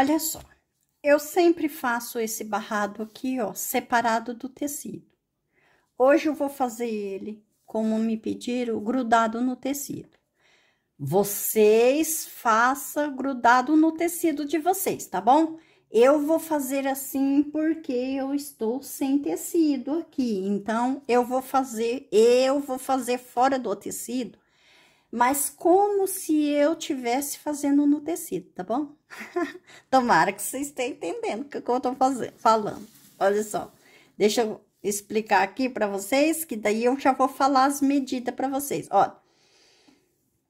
Olha só, eu sempre faço esse barrado aqui, ó, separado do tecido. Hoje eu vou fazer ele, como me pediram, grudado no tecido. Vocês façam grudado no tecido de vocês, tá bom? Eu vou fazer assim porque eu estou sem tecido aqui, então eu vou fazer, eu vou fazer fora do tecido mas como se eu estivesse fazendo no tecido, tá bom? Tomara que vocês estejam entendendo o que eu tô fazendo, falando. Olha só, deixa eu explicar aqui para vocês, que daí eu já vou falar as medidas para vocês. Ó,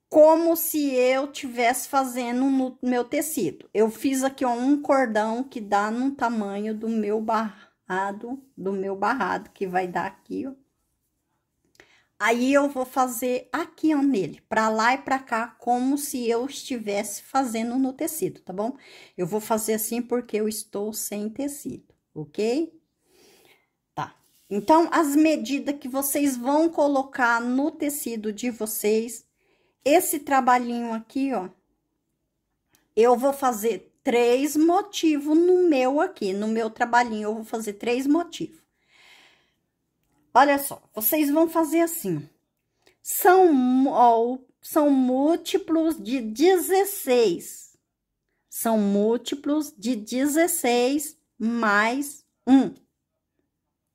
como se eu estivesse fazendo no meu tecido. Eu fiz aqui ó, um cordão que dá no tamanho do meu barrado, do meu barrado, que vai dar aqui, ó Aí eu vou fazer aqui ó, nele, para lá e para cá, como se eu estivesse fazendo no tecido, tá bom? Eu vou fazer assim porque eu estou sem tecido, ok? Tá. Então, as medidas que vocês vão colocar no tecido de vocês, esse trabalhinho aqui, ó, eu vou fazer três motivos no meu aqui, no meu trabalhinho eu vou fazer três motivos. Olha só, vocês vão fazer assim. São, ó, são múltiplos de 16. São múltiplos de 16 mais 1.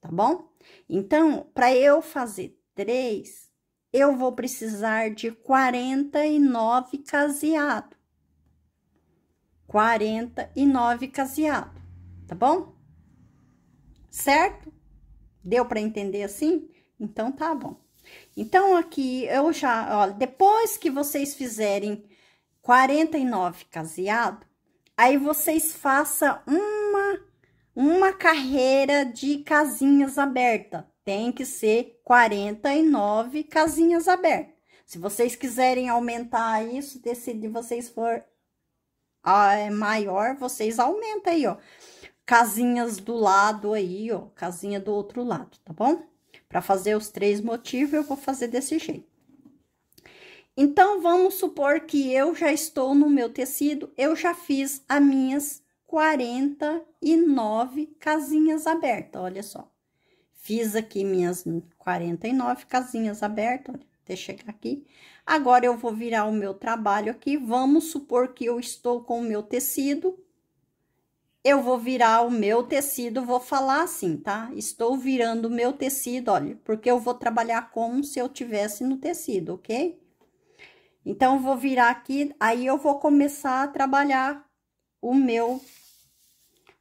Tá bom? Então, para eu fazer 3, eu vou precisar de 49 caseados. 49 caseados, tá bom? Certo? Deu para entender assim? Então, tá bom. Então, aqui, eu já, olha, depois que vocês fizerem 49 caseado, aí vocês façam uma, uma carreira de casinhas aberta. Tem que ser 49 casinhas abertas. Se vocês quiserem aumentar isso, se de vocês for ah, é maior, vocês aumentam aí, ó casinhas do lado aí, ó, casinha do outro lado, tá bom? Para fazer os três motivos, eu vou fazer desse jeito. Então, vamos supor que eu já estou no meu tecido, eu já fiz as minhas 49 casinhas abertas, olha só. Fiz aqui minhas 49 casinhas abertas, olha, eu chegar aqui. Agora, eu vou virar o meu trabalho aqui, vamos supor que eu estou com o meu tecido eu vou virar o meu tecido, vou falar assim, tá? Estou virando o meu tecido, olha, porque eu vou trabalhar como se eu tivesse no tecido, ok? Então, eu vou virar aqui, aí eu vou começar a trabalhar o meu,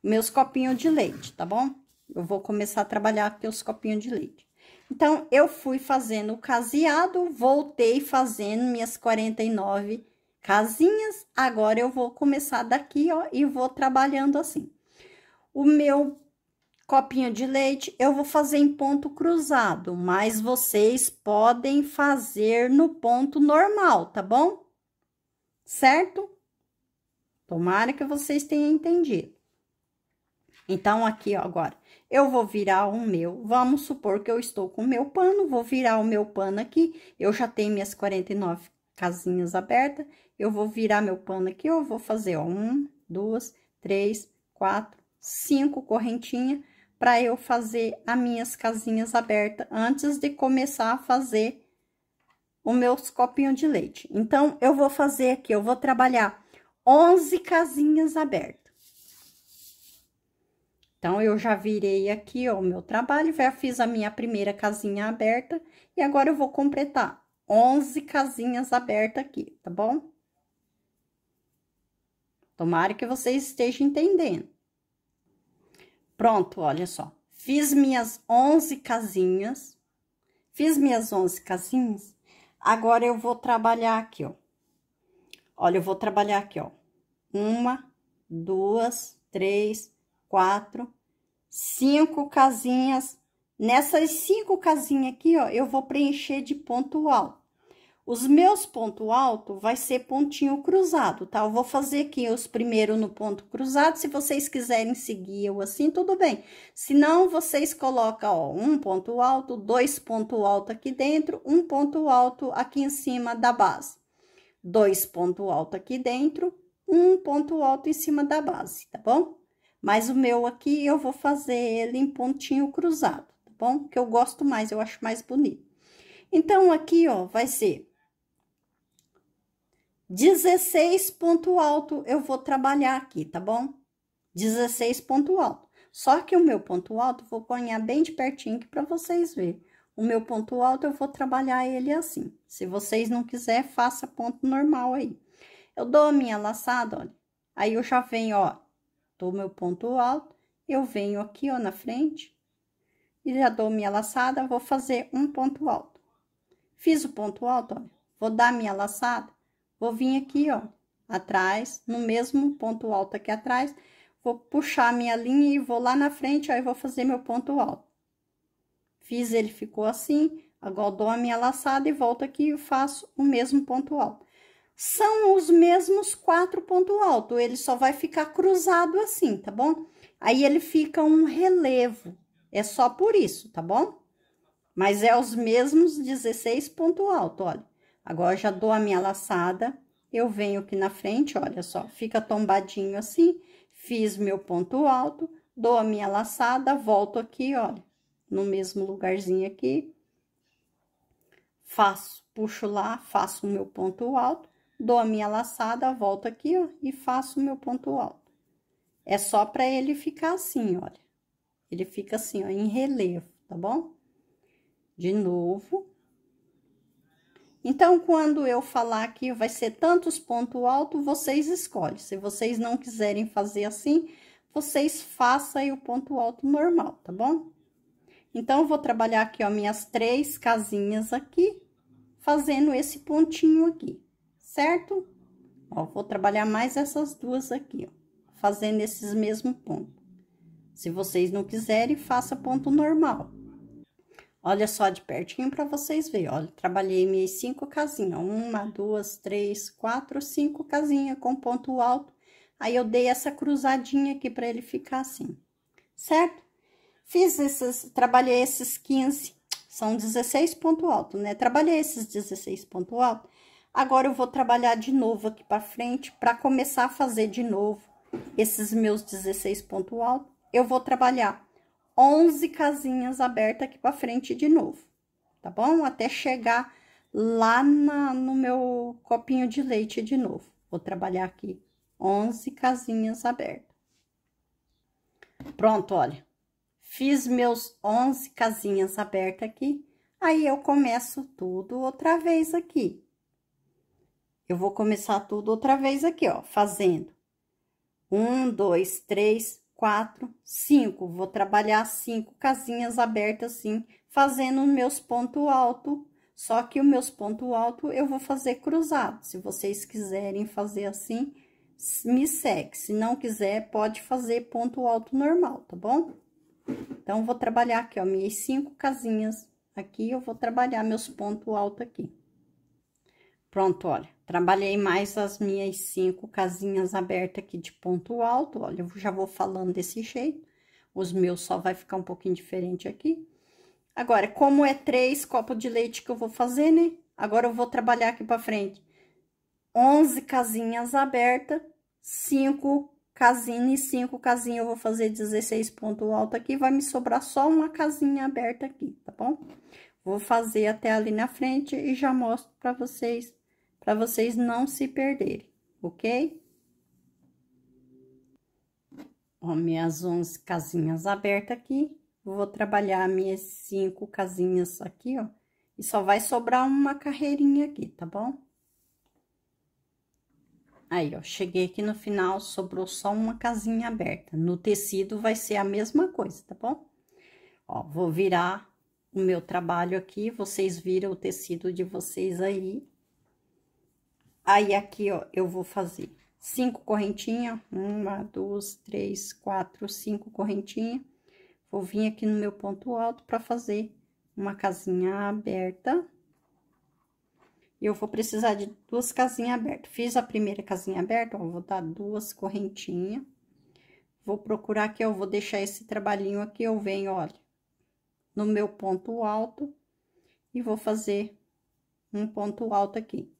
meus copinhos de leite, tá bom? Eu vou começar a trabalhar aqui os copinhos de leite. Então, eu fui fazendo o caseado, voltei fazendo minhas 49 casinhas. Agora eu vou começar daqui, ó, e vou trabalhando assim. O meu copinho de leite eu vou fazer em ponto cruzado, mas vocês podem fazer no ponto normal, tá bom? Certo? Tomara que vocês tenham entendido. Então, aqui, ó, agora, eu vou virar o meu, vamos supor que eu estou com o meu pano, vou virar o meu pano aqui, eu já tenho minhas 49 casinhas abertas, eu vou virar meu pano aqui, eu vou fazer, ó, um, duas, três, quatro, cinco correntinhas, para eu fazer as minhas casinhas abertas antes de começar a fazer os meus copinhos de leite. Então, eu vou fazer aqui, eu vou trabalhar 11 casinhas abertas. Então, eu já virei aqui, ó, o meu trabalho, já fiz a minha primeira casinha aberta, e agora eu vou completar 11 casinhas abertas aqui, tá bom? Tomara que você esteja entendendo. Pronto, olha só. Fiz minhas 11 casinhas. Fiz minhas 11 casinhas. Agora, eu vou trabalhar aqui, ó. Olha, eu vou trabalhar aqui, ó. Uma, duas, três, quatro, cinco casinhas. Nessas cinco casinhas aqui, ó, eu vou preencher de ponto alto. Os meus ponto alto vai ser pontinho cruzado, tá? Eu vou fazer aqui os primeiros no ponto cruzado, se vocês quiserem seguir eu assim, tudo bem. Se não, vocês colocam, ó, um ponto alto, dois ponto alto aqui dentro, um ponto alto aqui em cima da base. Dois ponto alto aqui dentro, um ponto alto em cima da base, tá bom? Mas o meu aqui, eu vou fazer ele em pontinho cruzado, tá bom? Que eu gosto mais, eu acho mais bonito. Então, aqui, ó, vai ser 16 ponto alto eu vou trabalhar aqui, tá bom? 16 ponto alto. Só que o meu ponto alto, vou pôr bem de pertinho aqui para vocês verem. O meu ponto alto, eu vou trabalhar ele assim. Se vocês não quiser, faça ponto normal aí. Eu dou a minha laçada, olha. Aí, eu já venho, ó, dou meu ponto alto, eu venho aqui, ó, na frente. E já dou minha laçada, vou fazer um ponto alto. Fiz o ponto alto, olha. Vou dar minha laçada Vou vir aqui, ó, atrás, no mesmo ponto alto aqui atrás, vou puxar minha linha e vou lá na frente, aí vou fazer meu ponto alto. Fiz ele, ficou assim, agora dou a minha laçada e volto aqui e faço o mesmo ponto alto. São os mesmos quatro pontos altos, ele só vai ficar cruzado assim, tá bom? Aí ele fica um relevo, é só por isso, tá bom? Mas é os mesmos 16 pontos altos, olha. Agora, já dou a minha laçada, eu venho aqui na frente, olha só, fica tombadinho assim, fiz meu ponto alto, dou a minha laçada, volto aqui, olha, no mesmo lugarzinho aqui, faço, puxo lá, faço o meu ponto alto, dou a minha laçada, volto aqui, ó, e faço o meu ponto alto. É só para ele ficar assim, olha. Ele fica assim, ó, em relevo, tá bom? De novo, então, quando eu falar que vai ser tantos pontos alto, vocês escolhem. Se vocês não quiserem fazer assim, vocês façam aí o ponto alto normal, tá bom? Então, eu vou trabalhar aqui, ó, minhas três casinhas aqui, fazendo esse pontinho aqui, certo? Ó, vou trabalhar mais essas duas aqui, ó, fazendo esses mesmos pontos. Se vocês não quiserem, faça ponto normal. Olha só de pertinho para vocês verem, olha, trabalhei minhas cinco casinhas, uma, duas, três, quatro, cinco casinhas com ponto alto. Aí, eu dei essa cruzadinha aqui para ele ficar assim, certo? Fiz esses, trabalhei esses 15, são 16 ponto alto, né? Trabalhei esses 16 ponto alto. Agora, eu vou trabalhar de novo aqui para frente, para começar a fazer de novo esses meus 16 ponto alto. Eu vou trabalhar 11 casinhas abertas aqui para frente de novo, tá bom? Até chegar lá na, no meu copinho de leite de novo. Vou trabalhar aqui 11 casinhas abertas. Pronto, olha. Fiz meus 11 casinhas abertas aqui. Aí, eu começo tudo outra vez aqui. Eu vou começar tudo outra vez aqui, ó, fazendo. Um, dois, três, quatro, cinco. Vou trabalhar cinco casinhas abertas assim, fazendo meus ponto alto. Só que os meus ponto alto eu vou fazer cruzado. Se vocês quiserem fazer assim, me segue. Se não quiser, pode fazer ponto alto normal, tá bom? Então, vou trabalhar aqui, ó, minhas cinco casinhas aqui, eu vou trabalhar meus ponto alto aqui. Pronto, olha. Trabalhei mais as minhas cinco casinhas abertas aqui de ponto alto, olha, eu já vou falando desse jeito. Os meus só vai ficar um pouquinho diferente aqui. Agora, como é três copos de leite que eu vou fazer, né? Agora, eu vou trabalhar aqui pra frente. Onze casinhas abertas, cinco casinhas e cinco casinhas eu vou fazer 16 ponto alto aqui. Vai me sobrar só uma casinha aberta aqui, tá bom? Vou fazer até ali na frente e já mostro pra vocês para vocês não se perderem, ok? Ó, minhas 11 casinhas abertas aqui. Vou trabalhar minhas cinco casinhas aqui, ó. E só vai sobrar uma carreirinha aqui, tá bom? Aí, ó, cheguei aqui no final, sobrou só uma casinha aberta. No tecido vai ser a mesma coisa, tá bom? Ó, vou virar o meu trabalho aqui, vocês viram o tecido de vocês aí. Aí, aqui, ó, eu vou fazer cinco correntinhas, uma, duas, três, quatro, cinco correntinhas. Vou vir aqui no meu ponto alto para fazer uma casinha aberta. Eu vou precisar de duas casinhas abertas. Fiz a primeira casinha aberta, ó, vou dar duas correntinhas. Vou procurar que eu vou deixar esse trabalhinho aqui, eu venho, olha, no meu ponto alto e vou fazer um ponto alto aqui.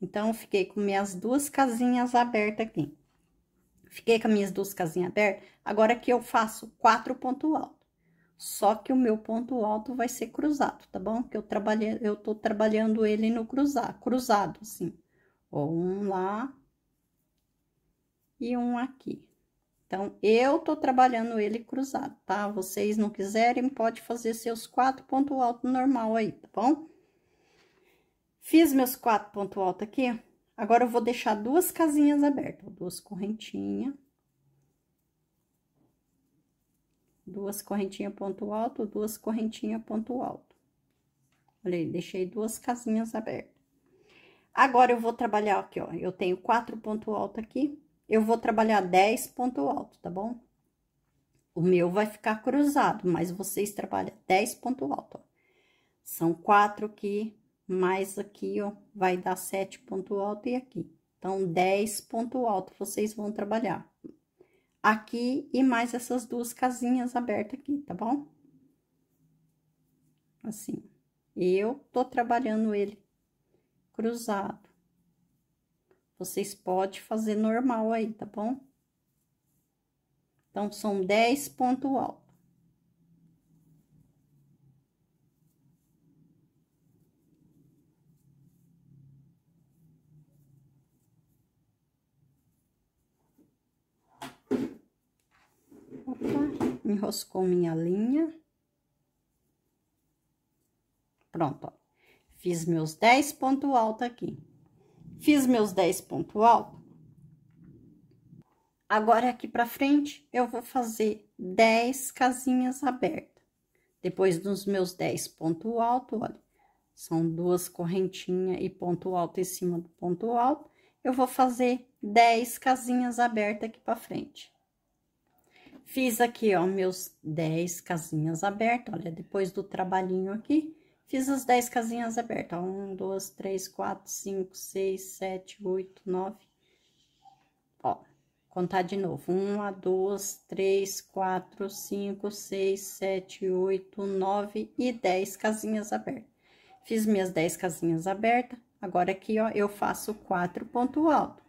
Então, fiquei com minhas duas casinhas abertas aqui. Fiquei com minhas duas casinhas abertas, agora aqui eu faço quatro ponto alto. Só que o meu ponto alto vai ser cruzado, tá bom? Que eu trabalhei, eu tô trabalhando ele no cruzar, cruzado, assim. Ó, um lá e um aqui. Então, eu tô trabalhando ele cruzado, tá? Vocês não quiserem, pode fazer seus quatro ponto alto normal aí, tá bom? Fiz meus quatro pontos altos aqui. Agora, eu vou deixar duas casinhas abertas, duas correntinhas. Duas correntinhas ponto alto, duas correntinhas ponto alto. Olha aí, deixei duas casinhas abertas. Agora, eu vou trabalhar aqui, ó. Eu tenho quatro ponto alto aqui. Eu vou trabalhar dez ponto alto, tá bom? O meu vai ficar cruzado, mas vocês trabalham dez ponto alto, ó. São quatro aqui mais aqui, ó, vai dar sete ponto alto e aqui. Então, dez ponto alto vocês vão trabalhar. Aqui e mais essas duas casinhas abertas aqui, tá bom? Assim. Eu tô trabalhando ele cruzado. Vocês podem fazer normal aí, tá bom? Então, são dez ponto alto. enroscou minha linha. Pronto, ó. Fiz meus 10 pontos altos aqui. Fiz meus 10 pontos altos. Agora, aqui pra frente, eu vou fazer 10 casinhas abertas. Depois dos meus 10 pontos altos, olha, são duas correntinhas e ponto alto em cima do ponto alto. Eu vou fazer 10 casinhas abertas aqui pra frente. Fiz aqui, ó, meus 10 casinhas abertas, olha, depois do trabalhinho aqui, fiz as 10 casinhas abertas, ó, 1, 2, 3, 4, 5, 6, 7, 8, 9, ó, contar de novo, 1, 2, 3, 4, 5, 6, 7, 8, 9 e 10 casinhas abertas. Fiz minhas 10 casinhas abertas, agora aqui, ó, eu faço 4 pontos alto,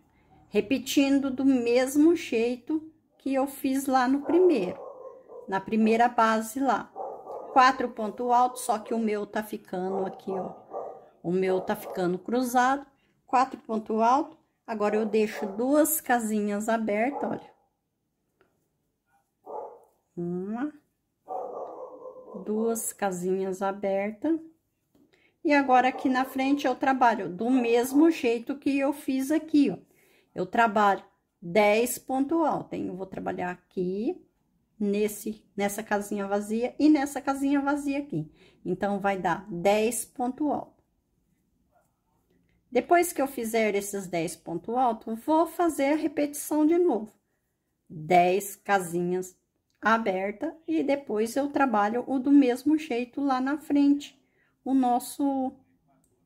repetindo do mesmo jeito que eu fiz lá no primeiro, na primeira base lá. Quatro ponto alto, só que o meu tá ficando aqui, ó. O meu tá ficando cruzado, quatro ponto alto. Agora, eu deixo duas casinhas abertas, olha. Uma, duas casinhas abertas. E agora, aqui na frente, eu trabalho do mesmo jeito que eu fiz aqui, ó. Eu trabalho 10 ponto alto. eu vou trabalhar aqui, nesse, nessa casinha vazia e nessa casinha vazia aqui. Então, vai dar 10 ponto alto. Depois que eu fizer esses 10 ponto alto, vou fazer a repetição de novo. 10 casinhas aberta e depois eu trabalho o do mesmo jeito lá na frente, o nosso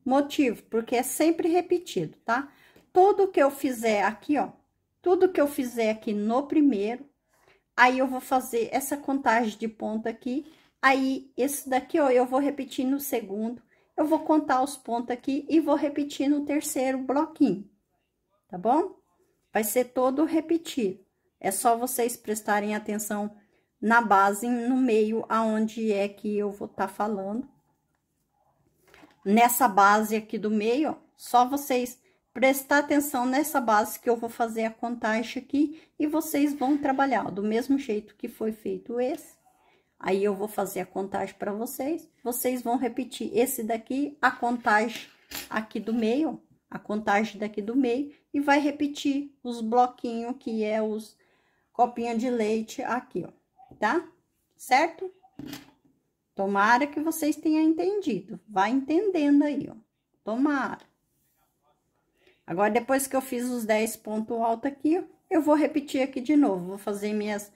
motivo, porque é sempre repetido, tá? Tudo que eu fizer aqui, ó, tudo que eu fizer aqui no primeiro, aí eu vou fazer essa contagem de ponto aqui, aí esse daqui, ó, eu vou repetir no segundo, eu vou contar os pontos aqui e vou repetir no terceiro bloquinho, tá bom? Vai ser todo repetido. É só vocês prestarem atenção na base, no meio, aonde é que eu vou estar tá falando. Nessa base aqui do meio, ó, só vocês prestar atenção nessa base que eu vou fazer a contagem aqui e vocês vão trabalhar do mesmo jeito que foi feito esse. Aí eu vou fazer a contagem para vocês. Vocês vão repetir esse daqui, a contagem aqui do meio, a contagem daqui do meio e vai repetir os bloquinhos que é os copinhos de leite aqui, ó, tá? Certo? Tomara que vocês tenham entendido. Vai entendendo aí, ó. Tomara. Agora, depois que eu fiz os 10 pontos altos aqui, eu vou repetir aqui de novo. Vou fazer minhas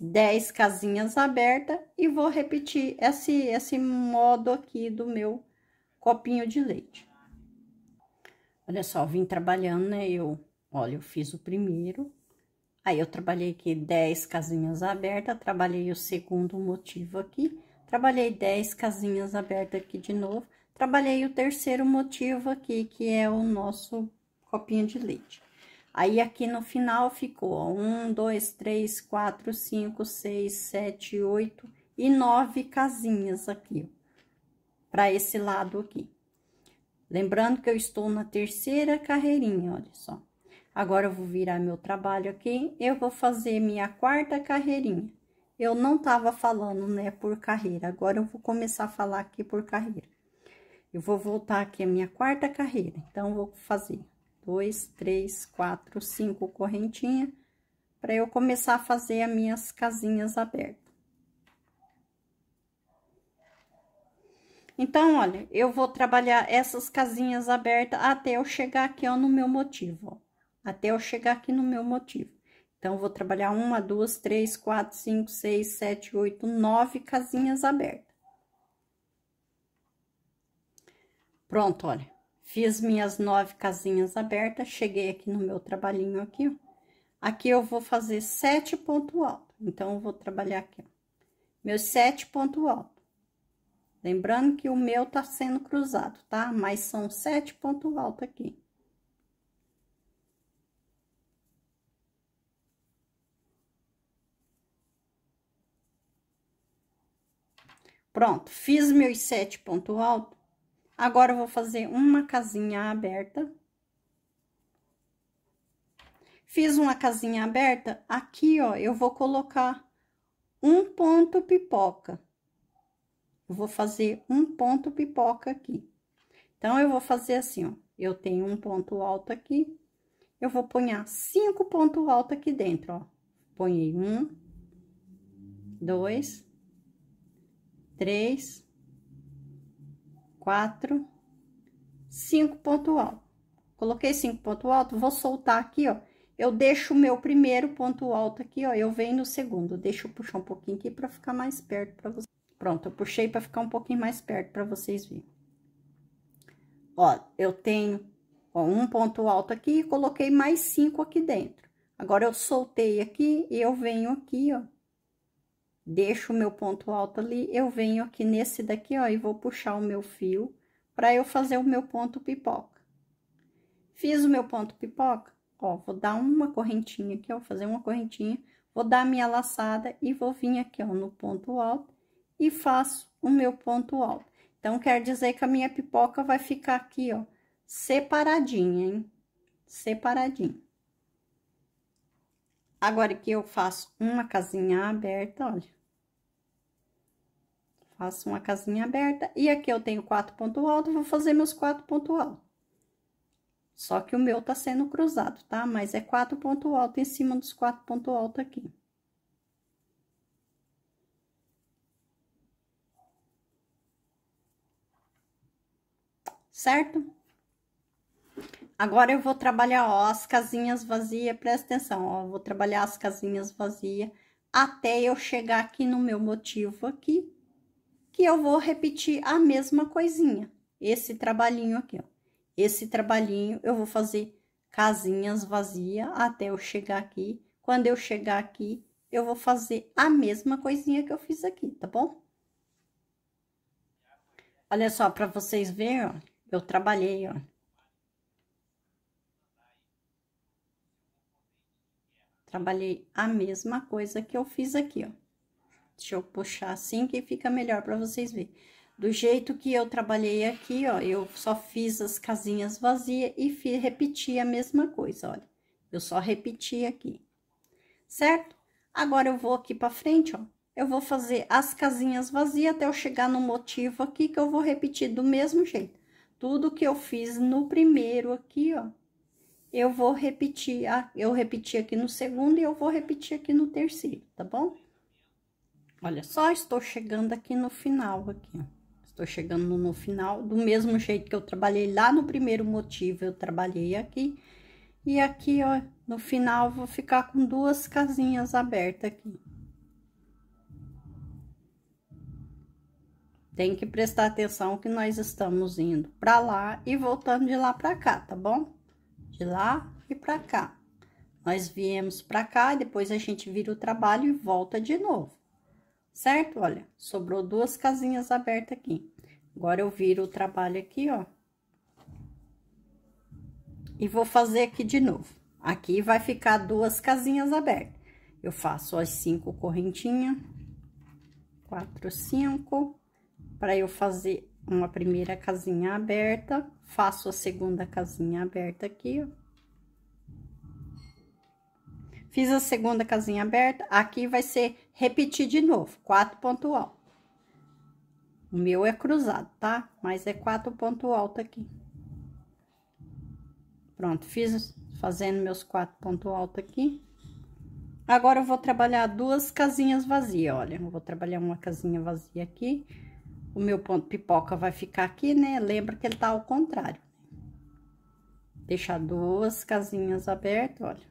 10 casinhas abertas e vou repetir esse, esse modo aqui do meu copinho de leite. Olha só, vim trabalhando, né? Eu, olha, eu fiz o primeiro. Aí, eu trabalhei aqui 10 casinhas abertas, trabalhei o segundo motivo aqui. Trabalhei 10 casinhas abertas aqui de novo. Trabalhei o terceiro motivo aqui, que é o nosso copinha de leite. Aí, aqui no final, ficou, ó, um, dois, três, quatro, cinco, seis, sete, oito e nove casinhas aqui, para esse lado aqui. Lembrando que eu estou na terceira carreirinha, olha só. Agora, eu vou virar meu trabalho aqui, eu vou fazer minha quarta carreirinha. Eu não tava falando, né, por carreira, agora eu vou começar a falar aqui por carreira. Eu vou voltar aqui a minha quarta carreira, então, vou fazer dois, três, quatro, cinco correntinhas para eu começar a fazer as minhas casinhas abertas. Então, olha, eu vou trabalhar essas casinhas abertas até eu chegar aqui, ó, no meu motivo, ó. Até eu chegar aqui no meu motivo. Então, vou trabalhar uma, duas, três, quatro, cinco, seis, sete, oito, nove casinhas abertas. Pronto, olha. Fiz minhas nove casinhas abertas, cheguei aqui no meu trabalhinho aqui, ó. Aqui eu vou fazer sete ponto alto, então eu vou trabalhar aqui, ó. Meus sete ponto alto. Lembrando que o meu tá sendo cruzado, tá? Mas são sete ponto alto aqui. Pronto, fiz meus sete ponto alto. Agora, eu vou fazer uma casinha aberta. Fiz uma casinha aberta, aqui, ó, eu vou colocar um ponto pipoca. Eu vou fazer um ponto pipoca aqui. Então, eu vou fazer assim, ó, eu tenho um ponto alto aqui, eu vou ponhar cinco pontos altos aqui dentro, ó. Ponhei um, dois, três, quatro, cinco ponto alto. Coloquei cinco ponto alto, vou soltar aqui, ó. Eu deixo o meu primeiro ponto alto aqui, ó, eu venho no segundo. Deixa eu puxar um pouquinho aqui pra ficar mais perto pra vocês. Pronto, eu puxei pra ficar um pouquinho mais perto pra vocês verem. Ó, eu tenho, ó, um ponto alto aqui e coloquei mais cinco aqui dentro. Agora, eu soltei aqui e eu venho aqui, ó, deixo o meu ponto alto ali, eu venho aqui nesse daqui, ó, e vou puxar o meu fio para eu fazer o meu ponto pipoca. Fiz o meu ponto pipoca, ó, vou dar uma correntinha aqui, ó, fazer uma correntinha, vou dar minha laçada e vou vir aqui, ó, no ponto alto e faço o meu ponto alto. Então, quer dizer que a minha pipoca vai ficar aqui, ó, separadinha, hein? Separadinha. Agora que eu faço uma casinha aberta, olha. Faço uma casinha aberta e aqui eu tenho quatro pontos altos. vou fazer meus quatro pontos altos. Só que o meu tá sendo cruzado, tá? Mas é quatro ponto alto em cima dos quatro ponto alto aqui. Certo? Agora eu vou trabalhar, ó, as casinhas vazias, presta atenção, ó, vou trabalhar as casinhas vazias até eu chegar aqui no meu motivo aqui, que eu vou repetir a mesma coisinha. Esse trabalhinho aqui, ó. Esse trabalhinho eu vou fazer casinhas vazias até eu chegar aqui. Quando eu chegar aqui, eu vou fazer a mesma coisinha que eu fiz aqui, tá bom? Olha só, para vocês verem, ó, eu trabalhei, ó, Trabalhei a mesma coisa que eu fiz aqui, ó. Deixa eu puxar assim que fica melhor para vocês verem. Do jeito que eu trabalhei aqui, ó, eu só fiz as casinhas vazias e fiz, repeti a mesma coisa, olha. Eu só repeti aqui, certo? Agora, eu vou aqui pra frente, ó. Eu vou fazer as casinhas vazias até eu chegar no motivo aqui, que eu vou repetir do mesmo jeito. Tudo que eu fiz no primeiro aqui, ó eu vou repetir, eu repeti aqui no segundo e eu vou repetir aqui no terceiro, tá bom? Olha só, estou chegando aqui no final, aqui, ó. Estou chegando no final, do mesmo jeito que eu trabalhei lá no primeiro motivo, eu trabalhei aqui. E aqui, ó, no final, vou ficar com duas casinhas abertas aqui. Tem que prestar atenção que nós estamos indo pra lá e voltando de lá pra cá, tá bom? de lá e para cá. Nós viemos para cá, depois a gente vira o trabalho e volta de novo. Certo? Olha, sobrou duas casinhas abertas aqui. Agora eu viro o trabalho aqui, ó. E vou fazer aqui de novo. Aqui vai ficar duas casinhas abertas. Eu faço as cinco correntinhas, quatro, cinco, para eu fazer uma primeira casinha aberta, faço a segunda casinha aberta aqui, ó. Fiz a segunda casinha aberta, aqui vai ser repetir de novo, quatro ponto alto. O meu é cruzado, tá? Mas é quatro ponto alto aqui. Pronto, fiz fazendo meus quatro ponto alto aqui. Agora, eu vou trabalhar duas casinhas vazias, olha. Eu vou trabalhar uma casinha vazia aqui o meu ponto pipoca vai ficar aqui, né? Lembra que ele tá ao contrário. Deixar duas casinhas abertas, olha.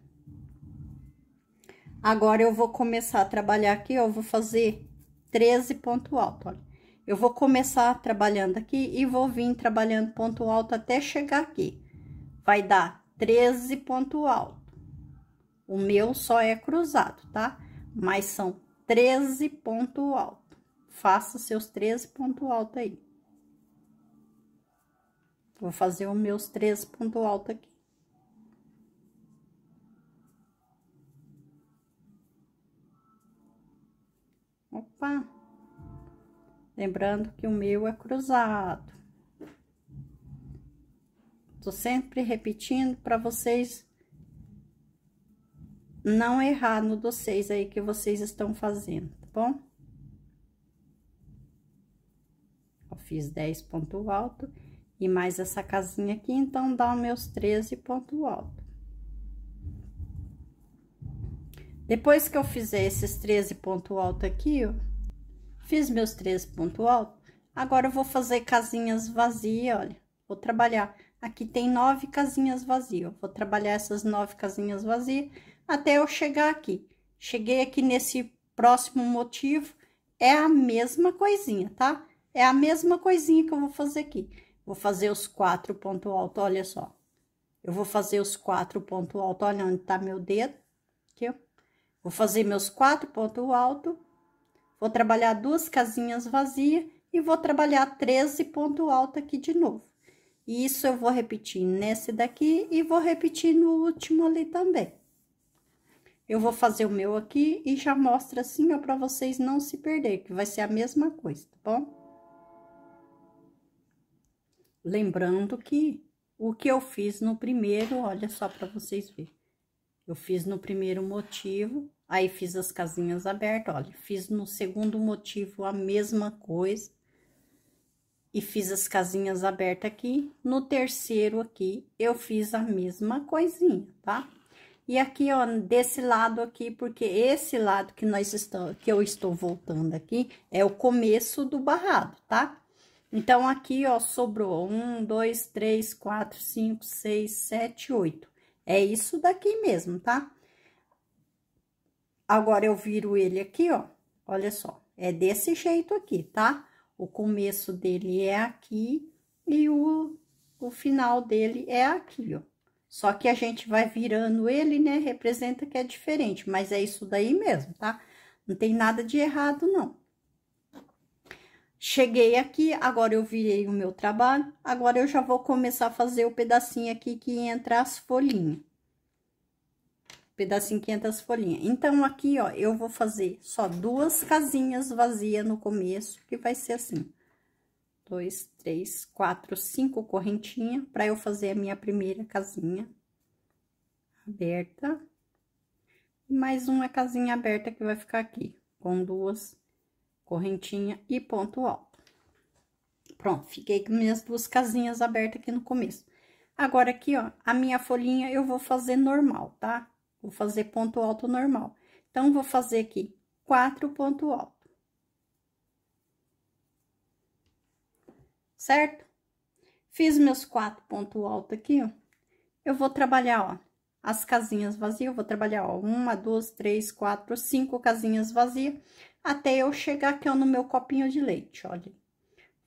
Agora, eu vou começar a trabalhar aqui, eu vou fazer 13 ponto alto, olha. Eu vou começar trabalhando aqui e vou vir trabalhando ponto alto até chegar aqui. Vai dar 13 ponto alto. O meu só é cruzado, tá? Mas são 13 ponto alto faça seus 13 ponto alto aí. Vou fazer os meus 13 ponto alto aqui. Opa! Lembrando que o meu é cruzado. Tô sempre repetindo para vocês não errar no do seis aí que vocês estão fazendo, tá bom? fiz 10 ponto alto e mais essa casinha aqui, então dá os meus 13 ponto alto. Depois que eu fizer esses 13 ponto alto aqui, ó, fiz meus 13 ponto alto, agora eu vou fazer casinhas vazias, olha, vou trabalhar. Aqui tem nove casinhas vazias, vou trabalhar essas nove casinhas vazias até eu chegar aqui. Cheguei aqui nesse próximo motivo, é a mesma coisinha, tá? É a mesma coisinha que eu vou fazer aqui. Vou fazer os quatro ponto alto, olha só. Eu vou fazer os quatro ponto alto, olha onde tá meu dedo. Aqui, ó. Vou fazer meus quatro ponto alto. Vou trabalhar duas casinhas vazias e vou trabalhar 13 ponto alto aqui de novo. isso eu vou repetir nesse daqui e vou repetir no último ali também. Eu vou fazer o meu aqui e já mostro assim, ó, pra vocês não se perder, que vai ser a mesma coisa, tá bom? Lembrando que o que eu fiz no primeiro, olha só para vocês verem. Eu fiz no primeiro motivo, aí fiz as casinhas abertas, olha. Fiz no segundo motivo a mesma coisa. E fiz as casinhas abertas aqui. No terceiro aqui, eu fiz a mesma coisinha, tá? E aqui, ó, desse lado aqui, porque esse lado que, nós estamos, que eu estou voltando aqui, é o começo do barrado, tá? Então, aqui, ó, sobrou um, dois, três, quatro, cinco, seis, sete, oito. É isso daqui mesmo, tá? Agora, eu viro ele aqui, ó, olha só, é desse jeito aqui, tá? O começo dele é aqui e o, o final dele é aqui, ó. Só que a gente vai virando ele, né, representa que é diferente, mas é isso daí mesmo, tá? Não tem nada de errado, não. Cheguei aqui, agora eu virei o meu trabalho, agora eu já vou começar a fazer o pedacinho aqui que entra as folhinhas. Pedacinho que entra as folhinhas. Então, aqui, ó, eu vou fazer só duas casinhas vazias no começo, que vai ser assim. Dois, três, quatro, cinco correntinhas, para eu fazer a minha primeira casinha aberta. mais uma casinha aberta que vai ficar aqui, com duas correntinha e ponto alto. Pronto, fiquei com minhas duas casinhas abertas aqui no começo. Agora, aqui, ó, a minha folhinha eu vou fazer normal, tá? Vou fazer ponto alto normal. Então, vou fazer aqui quatro ponto alto. Certo? Fiz meus quatro ponto alto aqui, ó. Eu vou trabalhar, ó, as casinhas vazias, eu vou trabalhar, ó, uma, duas, três, quatro, cinco casinhas vazias até eu chegar aqui, ó, no meu copinho de leite, olha.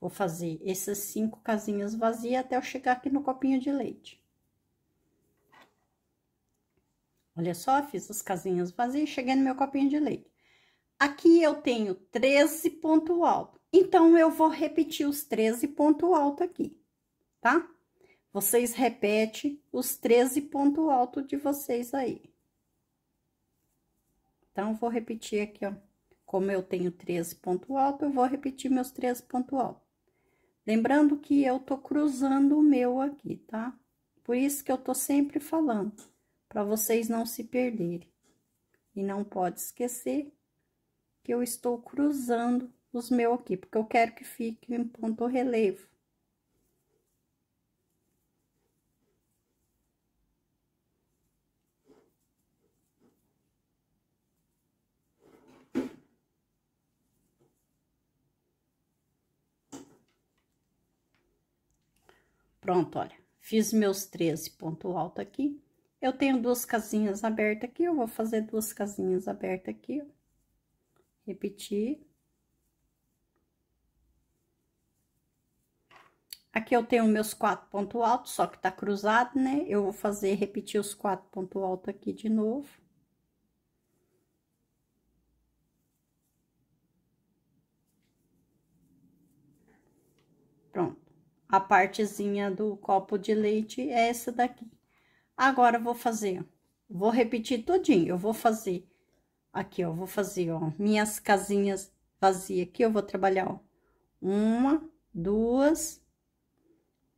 Vou fazer essas cinco casinhas vazias até eu chegar aqui no copinho de leite. Olha só, fiz as casinhas vazias, e cheguei no meu copinho de leite. Aqui eu tenho 13 ponto alto. Então, eu vou repetir os 13 ponto alto aqui, tá? Vocês repetem os 13 ponto alto de vocês aí. Então, vou repetir aqui, ó. Como eu tenho 13 ponto alto, eu vou repetir meus 13 ponto alto. Lembrando que eu tô cruzando o meu aqui, tá? Por isso que eu tô sempre falando, para vocês não se perderem. E não pode esquecer que eu estou cruzando os meus aqui, porque eu quero que fique em ponto relevo. Pronto, olha, fiz meus 13 ponto alto aqui. Eu tenho duas casinhas abertas aqui, eu vou fazer duas casinhas abertas aqui, ó. Repetir. Aqui eu tenho meus quatro ponto alto, só que tá cruzado, né? Eu vou fazer, repetir os quatro ponto alto aqui de novo. a partezinha do copo de leite é essa daqui. Agora, vou fazer, vou repetir tudinho, eu vou fazer aqui, ó, vou fazer, ó, minhas casinhas vazias aqui, eu vou trabalhar, ó, uma, duas,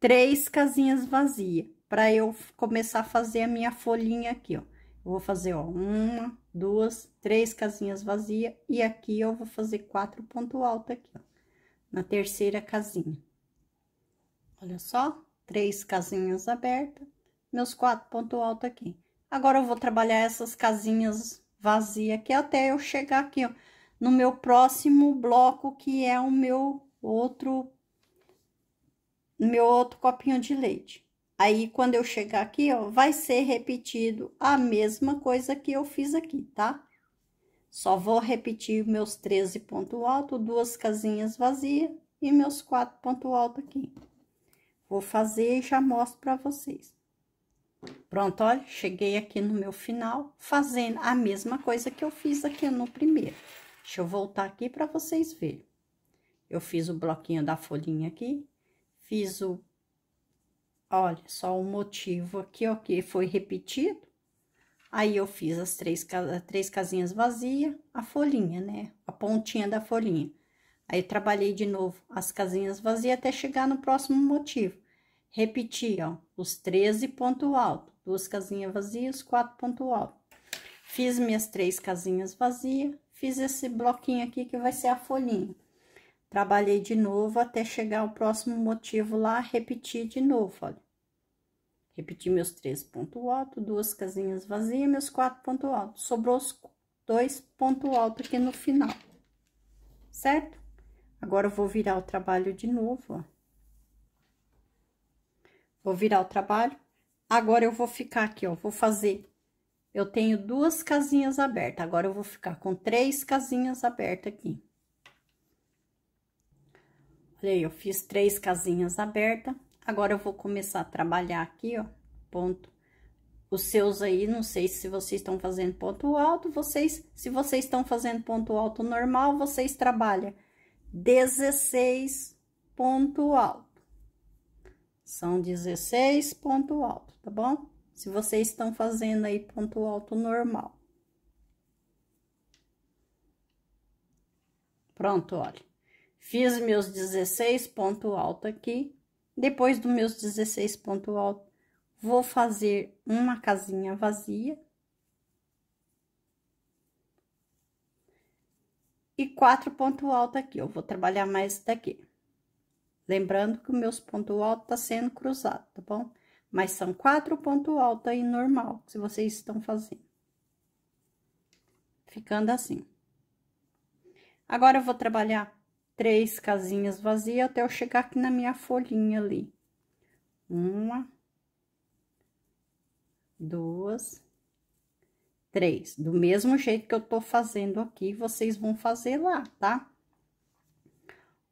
três casinhas vazias, para eu começar a fazer a minha folhinha aqui, ó. Eu vou fazer, ó, uma, duas, três casinhas vazias, e aqui eu vou fazer quatro ponto alto aqui, ó, na terceira casinha. Olha só, três casinhas abertas, meus quatro ponto alto aqui. Agora, eu vou trabalhar essas casinhas vazias aqui até eu chegar aqui, ó, no meu próximo bloco, que é o meu outro, meu outro copinho de leite. Aí, quando eu chegar aqui, ó, vai ser repetido a mesma coisa que eu fiz aqui, tá? Só vou repetir meus 13 ponto alto, duas casinhas vazias e meus quatro ponto alto aqui. Vou fazer e já mostro para vocês. Pronto, olha, cheguei aqui no meu final, fazendo a mesma coisa que eu fiz aqui no primeiro. Deixa eu voltar aqui para vocês verem. Eu fiz o bloquinho da folhinha aqui, fiz o... Olha, só o motivo aqui, ó, que foi repetido. Aí, eu fiz as três, três casinhas vazias, a folhinha, né? A pontinha da folhinha. Aí, trabalhei de novo as casinhas vazias até chegar no próximo motivo ó, os 13 ponto alto, duas casinhas vazias, quatro ponto alto. Fiz minhas três casinhas vazias, fiz esse bloquinho aqui que vai ser a folhinha. Trabalhei de novo até chegar ao próximo motivo lá, repeti de novo, olha. Repeti meus três ponto alto, duas casinhas vazias, meus quatro ponto alto. Sobrou os dois ponto alto aqui no final, certo? Agora, eu vou virar o trabalho de novo, ó. Vou virar o trabalho. Agora eu vou ficar aqui, ó, vou fazer... Eu tenho duas casinhas abertas, agora eu vou ficar com três casinhas abertas aqui. Olha aí, eu fiz três casinhas abertas, agora eu vou começar a trabalhar aqui, ó, ponto. Os seus aí, não sei se vocês estão fazendo ponto alto, vocês... Se vocês estão fazendo ponto alto normal, vocês trabalham 16 ponto alto são 16 ponto alto, tá bom? Se vocês estão fazendo aí ponto alto normal. Pronto, olha. Fiz meus 16 ponto alto aqui. Depois dos meus 16 ponto alto, vou fazer uma casinha vazia. E quatro ponto alto aqui, eu vou trabalhar mais daqui. Lembrando que o meu ponto alto tá sendo cruzado, tá bom? Mas são quatro ponto alto aí normal, que vocês estão fazendo. Ficando assim. Agora, eu vou trabalhar três casinhas vazias até eu chegar aqui na minha folhinha ali. Uma, duas, três. Do mesmo jeito que eu tô fazendo aqui, vocês vão fazer lá, tá?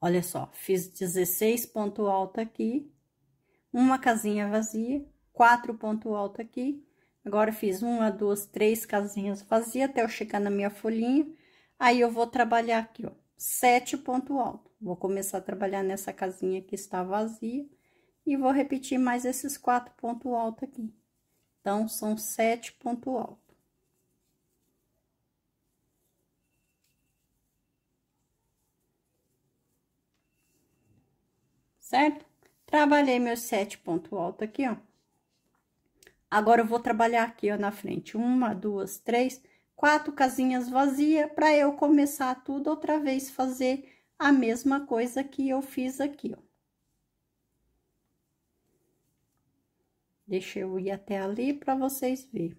Olha só, fiz 16 ponto alto aqui, uma casinha vazia, quatro ponto alto aqui. Agora, fiz uma, duas, três casinhas vazias até eu chegar na minha folhinha. Aí, eu vou trabalhar aqui, ó, sete ponto alto. Vou começar a trabalhar nessa casinha que está vazia e vou repetir mais esses quatro ponto alto aqui. Então, são sete ponto alto. certo? Trabalhei meus sete pontos alto aqui, ó. Agora, eu vou trabalhar aqui, ó, na frente. Uma, duas, três, quatro casinhas vazias, para eu começar tudo outra vez, fazer a mesma coisa que eu fiz aqui, ó. Deixa eu ir até ali para vocês verem.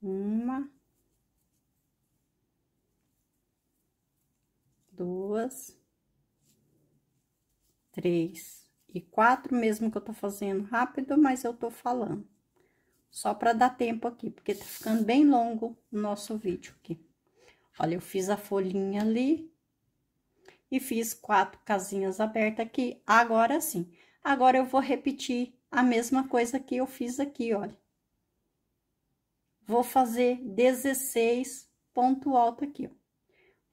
Uma, duas, três e quatro, mesmo que eu tô fazendo rápido, mas eu tô falando. Só para dar tempo aqui, porque tá ficando bem longo o nosso vídeo aqui. Olha, eu fiz a folhinha ali e fiz quatro casinhas abertas aqui. Agora sim. Agora eu vou repetir a mesma coisa que eu fiz aqui, olha. Vou fazer 16 ponto alto aqui, ó.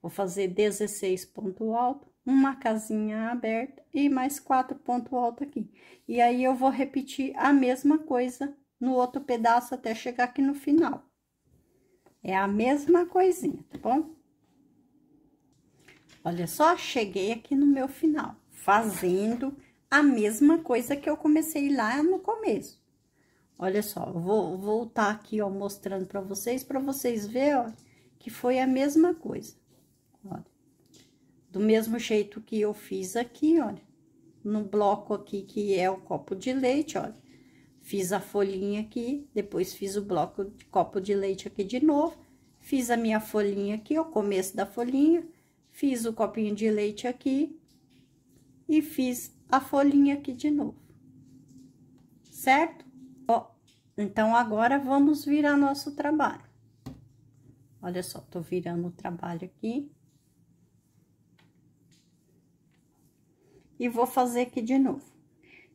Vou fazer 16 ponto alto, uma casinha aberta e mais quatro ponto alto aqui. E aí, eu vou repetir a mesma coisa no outro pedaço até chegar aqui no final. É a mesma coisinha, tá bom? Olha só, cheguei aqui no meu final, fazendo a mesma coisa que eu comecei lá no começo. Olha só, vou voltar aqui, ó, mostrando para vocês, para vocês verem, ó, que foi a mesma coisa. Do mesmo jeito que eu fiz aqui, olha, no bloco aqui que é o copo de leite, olha. Fiz a folhinha aqui, depois fiz o bloco de copo de leite aqui de novo. Fiz a minha folhinha aqui, o começo da folhinha. Fiz o copinho de leite aqui. E fiz a folhinha aqui de novo. Certo? Ó, então, agora vamos virar nosso trabalho. Olha só, tô virando o trabalho aqui. e vou fazer aqui de novo.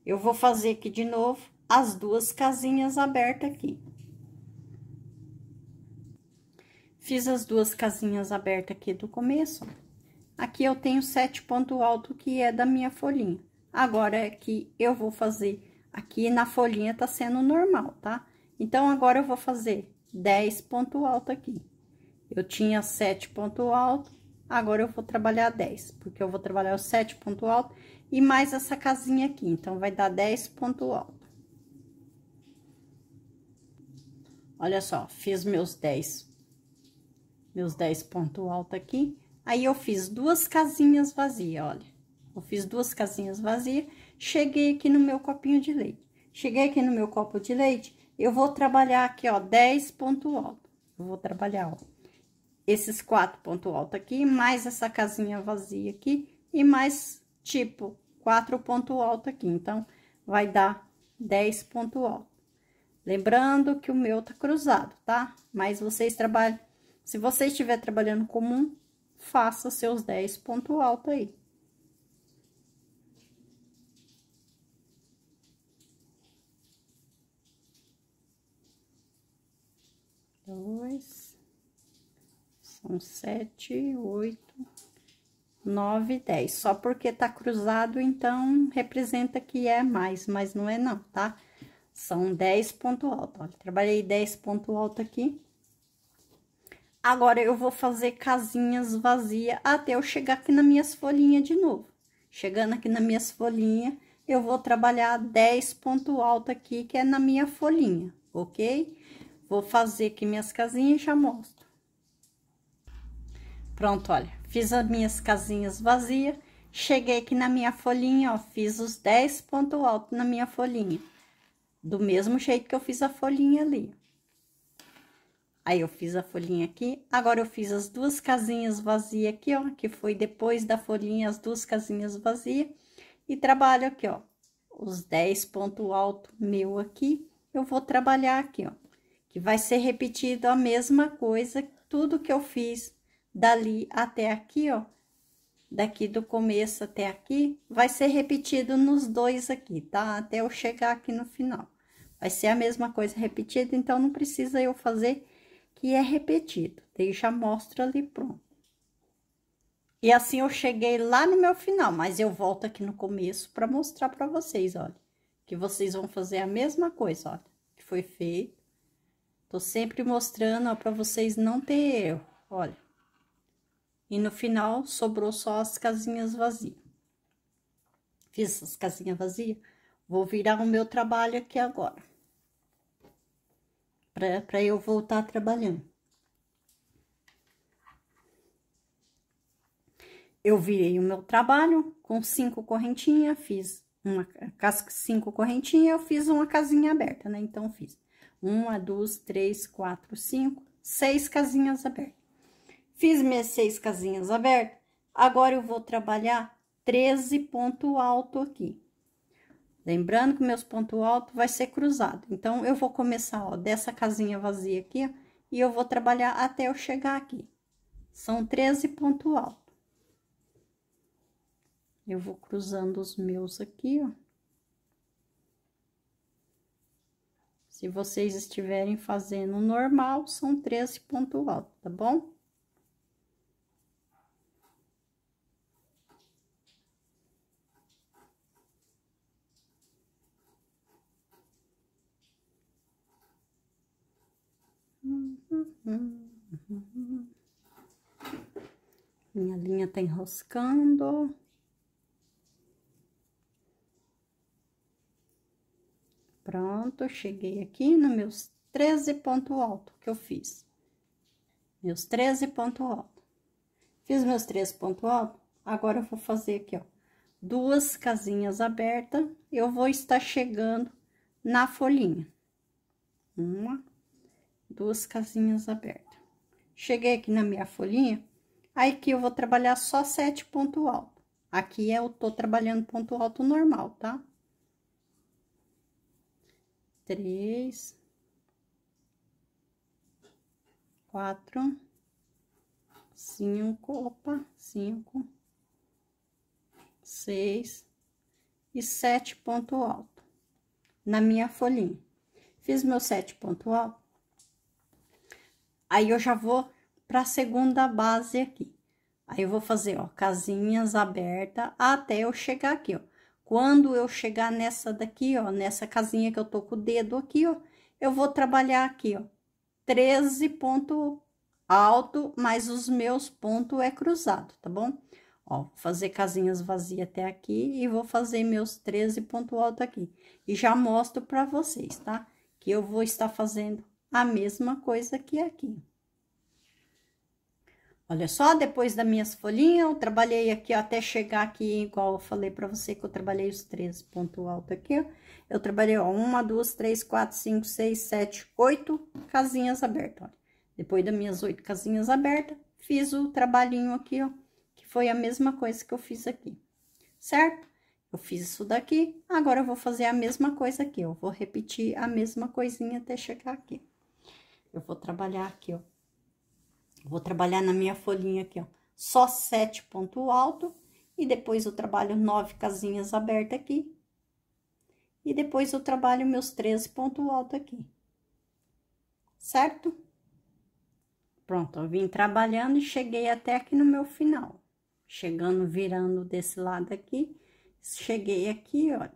Eu vou fazer aqui de novo as duas casinhas abertas aqui. Fiz as duas casinhas abertas aqui do começo. Aqui eu tenho sete ponto alto, que é da minha folhinha. Agora, aqui é eu vou fazer, aqui na folhinha tá sendo normal, tá? Então, agora eu vou fazer dez ponto alto aqui. Eu tinha sete ponto alto, agora eu vou trabalhar dez, porque eu vou trabalhar o sete ponto alto e mais essa casinha aqui. Então, vai dar 10 ponto alto. Olha só, fiz meus 10, meus 10 ponto alto aqui. Aí, eu fiz duas casinhas vazias, olha. Eu fiz duas casinhas vazias, cheguei aqui no meu copinho de leite. Cheguei aqui no meu copo de leite, eu vou trabalhar aqui, ó, 10 ponto alto. Eu vou trabalhar, ó, esses quatro ponto alto aqui, mais essa casinha vazia aqui, e mais tipo, quatro ponto alto aqui. Então, vai dar 10 ponto alto. Lembrando que o meu tá cruzado, tá? Mas vocês trabalham... Se você estiver trabalhando comum, faça seus 10 ponto alto aí. Dois, são sete, oito, 9, 10. Só porque tá cruzado, então, representa que é mais, mas não é não, tá? São 10 ponto alto, olha, trabalhei 10 ponto alto aqui. Agora, eu vou fazer casinhas vazias até eu chegar aqui nas minhas folhinhas de novo. Chegando aqui nas minhas folhinhas, eu vou trabalhar 10 ponto alto aqui, que é na minha folhinha, ok? Vou fazer aqui minhas casinhas e já mostro. Pronto, olha, Fiz as minhas casinhas vazias. Cheguei aqui na minha folhinha, ó, fiz os 10 pontos altos na minha folhinha. Do mesmo jeito que eu fiz a folhinha ali. Aí, eu fiz a folhinha aqui. Agora, eu fiz as duas casinhas vazias aqui, ó. Que foi depois da folhinha, as duas casinhas vazias. E trabalho aqui, ó. Os 10 pontos altos meu aqui, eu vou trabalhar aqui, ó. Que vai ser repetido a mesma coisa, tudo que eu fiz dali até aqui, ó, daqui do começo até aqui, vai ser repetido nos dois aqui, tá? Até eu chegar aqui no final. Vai ser a mesma coisa repetida, então não precisa eu fazer que é repetido. Deixa a mostra ali pronto. E assim eu cheguei lá no meu final, mas eu volto aqui no começo para mostrar para vocês, olha, que vocês vão fazer a mesma coisa, olha, que foi feito. Tô sempre mostrando, ó, para vocês não ter erro, olha. E no final, sobrou só as casinhas vazias. Fiz as casinhas vazias, vou virar o meu trabalho aqui agora. Para eu voltar trabalhando. eu virei o meu trabalho com cinco correntinhas, fiz uma casca cinco correntinhas, eu fiz uma casinha aberta, né? Então, fiz uma, duas, três, quatro, cinco, seis casinhas abertas. Fiz minhas seis casinhas abertas. Agora eu vou trabalhar 13 ponto alto aqui. Lembrando que meus ponto alto vai ser cruzado. Então, eu vou começar, ó, dessa casinha vazia aqui, ó, e eu vou trabalhar até eu chegar aqui. São 13 ponto alto. Eu vou cruzando os meus aqui, ó. Se vocês estiverem fazendo normal, são 13 ponto alto, tá bom? Minha linha tá enroscando. Pronto, cheguei aqui nos meus 13 pontos altos que eu fiz. Meus 13 pontos altos. Fiz meus 13 pontos altos, agora eu vou fazer aqui, ó, duas casinhas abertas. Eu vou estar chegando na folhinha. Uma, duas casinhas abertas. Cheguei aqui na minha folhinha, aí que eu vou trabalhar só sete ponto alto. Aqui é, eu tô trabalhando ponto alto normal, tá? Três, quatro, cinco, opa, cinco, seis e sete ponto alto na minha folhinha. Fiz meu sete ponto alto, Aí eu já vou para a segunda base aqui. Aí eu vou fazer, ó, casinhas abertas até eu chegar aqui, ó. Quando eu chegar nessa daqui, ó, nessa casinha que eu tô com o dedo aqui, ó, eu vou trabalhar aqui, ó, 13 ponto alto, mas os meus pontos é cruzado, tá bom? Ó, fazer casinhas vazias até aqui e vou fazer meus 13 ponto alto aqui. E já mostro para vocês, tá? Que eu vou estar fazendo a mesma coisa que aqui. Olha só, depois das minhas folhinhas, eu trabalhei aqui ó, até chegar aqui, igual eu falei pra você que eu trabalhei os três pontos altos aqui, ó. Eu trabalhei, ó, uma, duas, três, quatro, cinco, seis, sete, oito casinhas abertas, olha. Depois das minhas oito casinhas abertas, fiz o trabalhinho aqui, ó, que foi a mesma coisa que eu fiz aqui, certo? Eu fiz isso daqui, agora eu vou fazer a mesma coisa aqui, eu vou repetir a mesma coisinha até chegar aqui. Eu vou trabalhar aqui, ó. Vou trabalhar na minha folhinha aqui, ó. Só sete ponto alto. E depois eu trabalho nove casinhas abertas aqui. E depois eu trabalho meus 13 ponto alto aqui. Certo? Pronto, eu vim trabalhando e cheguei até aqui no meu final. Chegando, virando desse lado aqui. Cheguei aqui, olha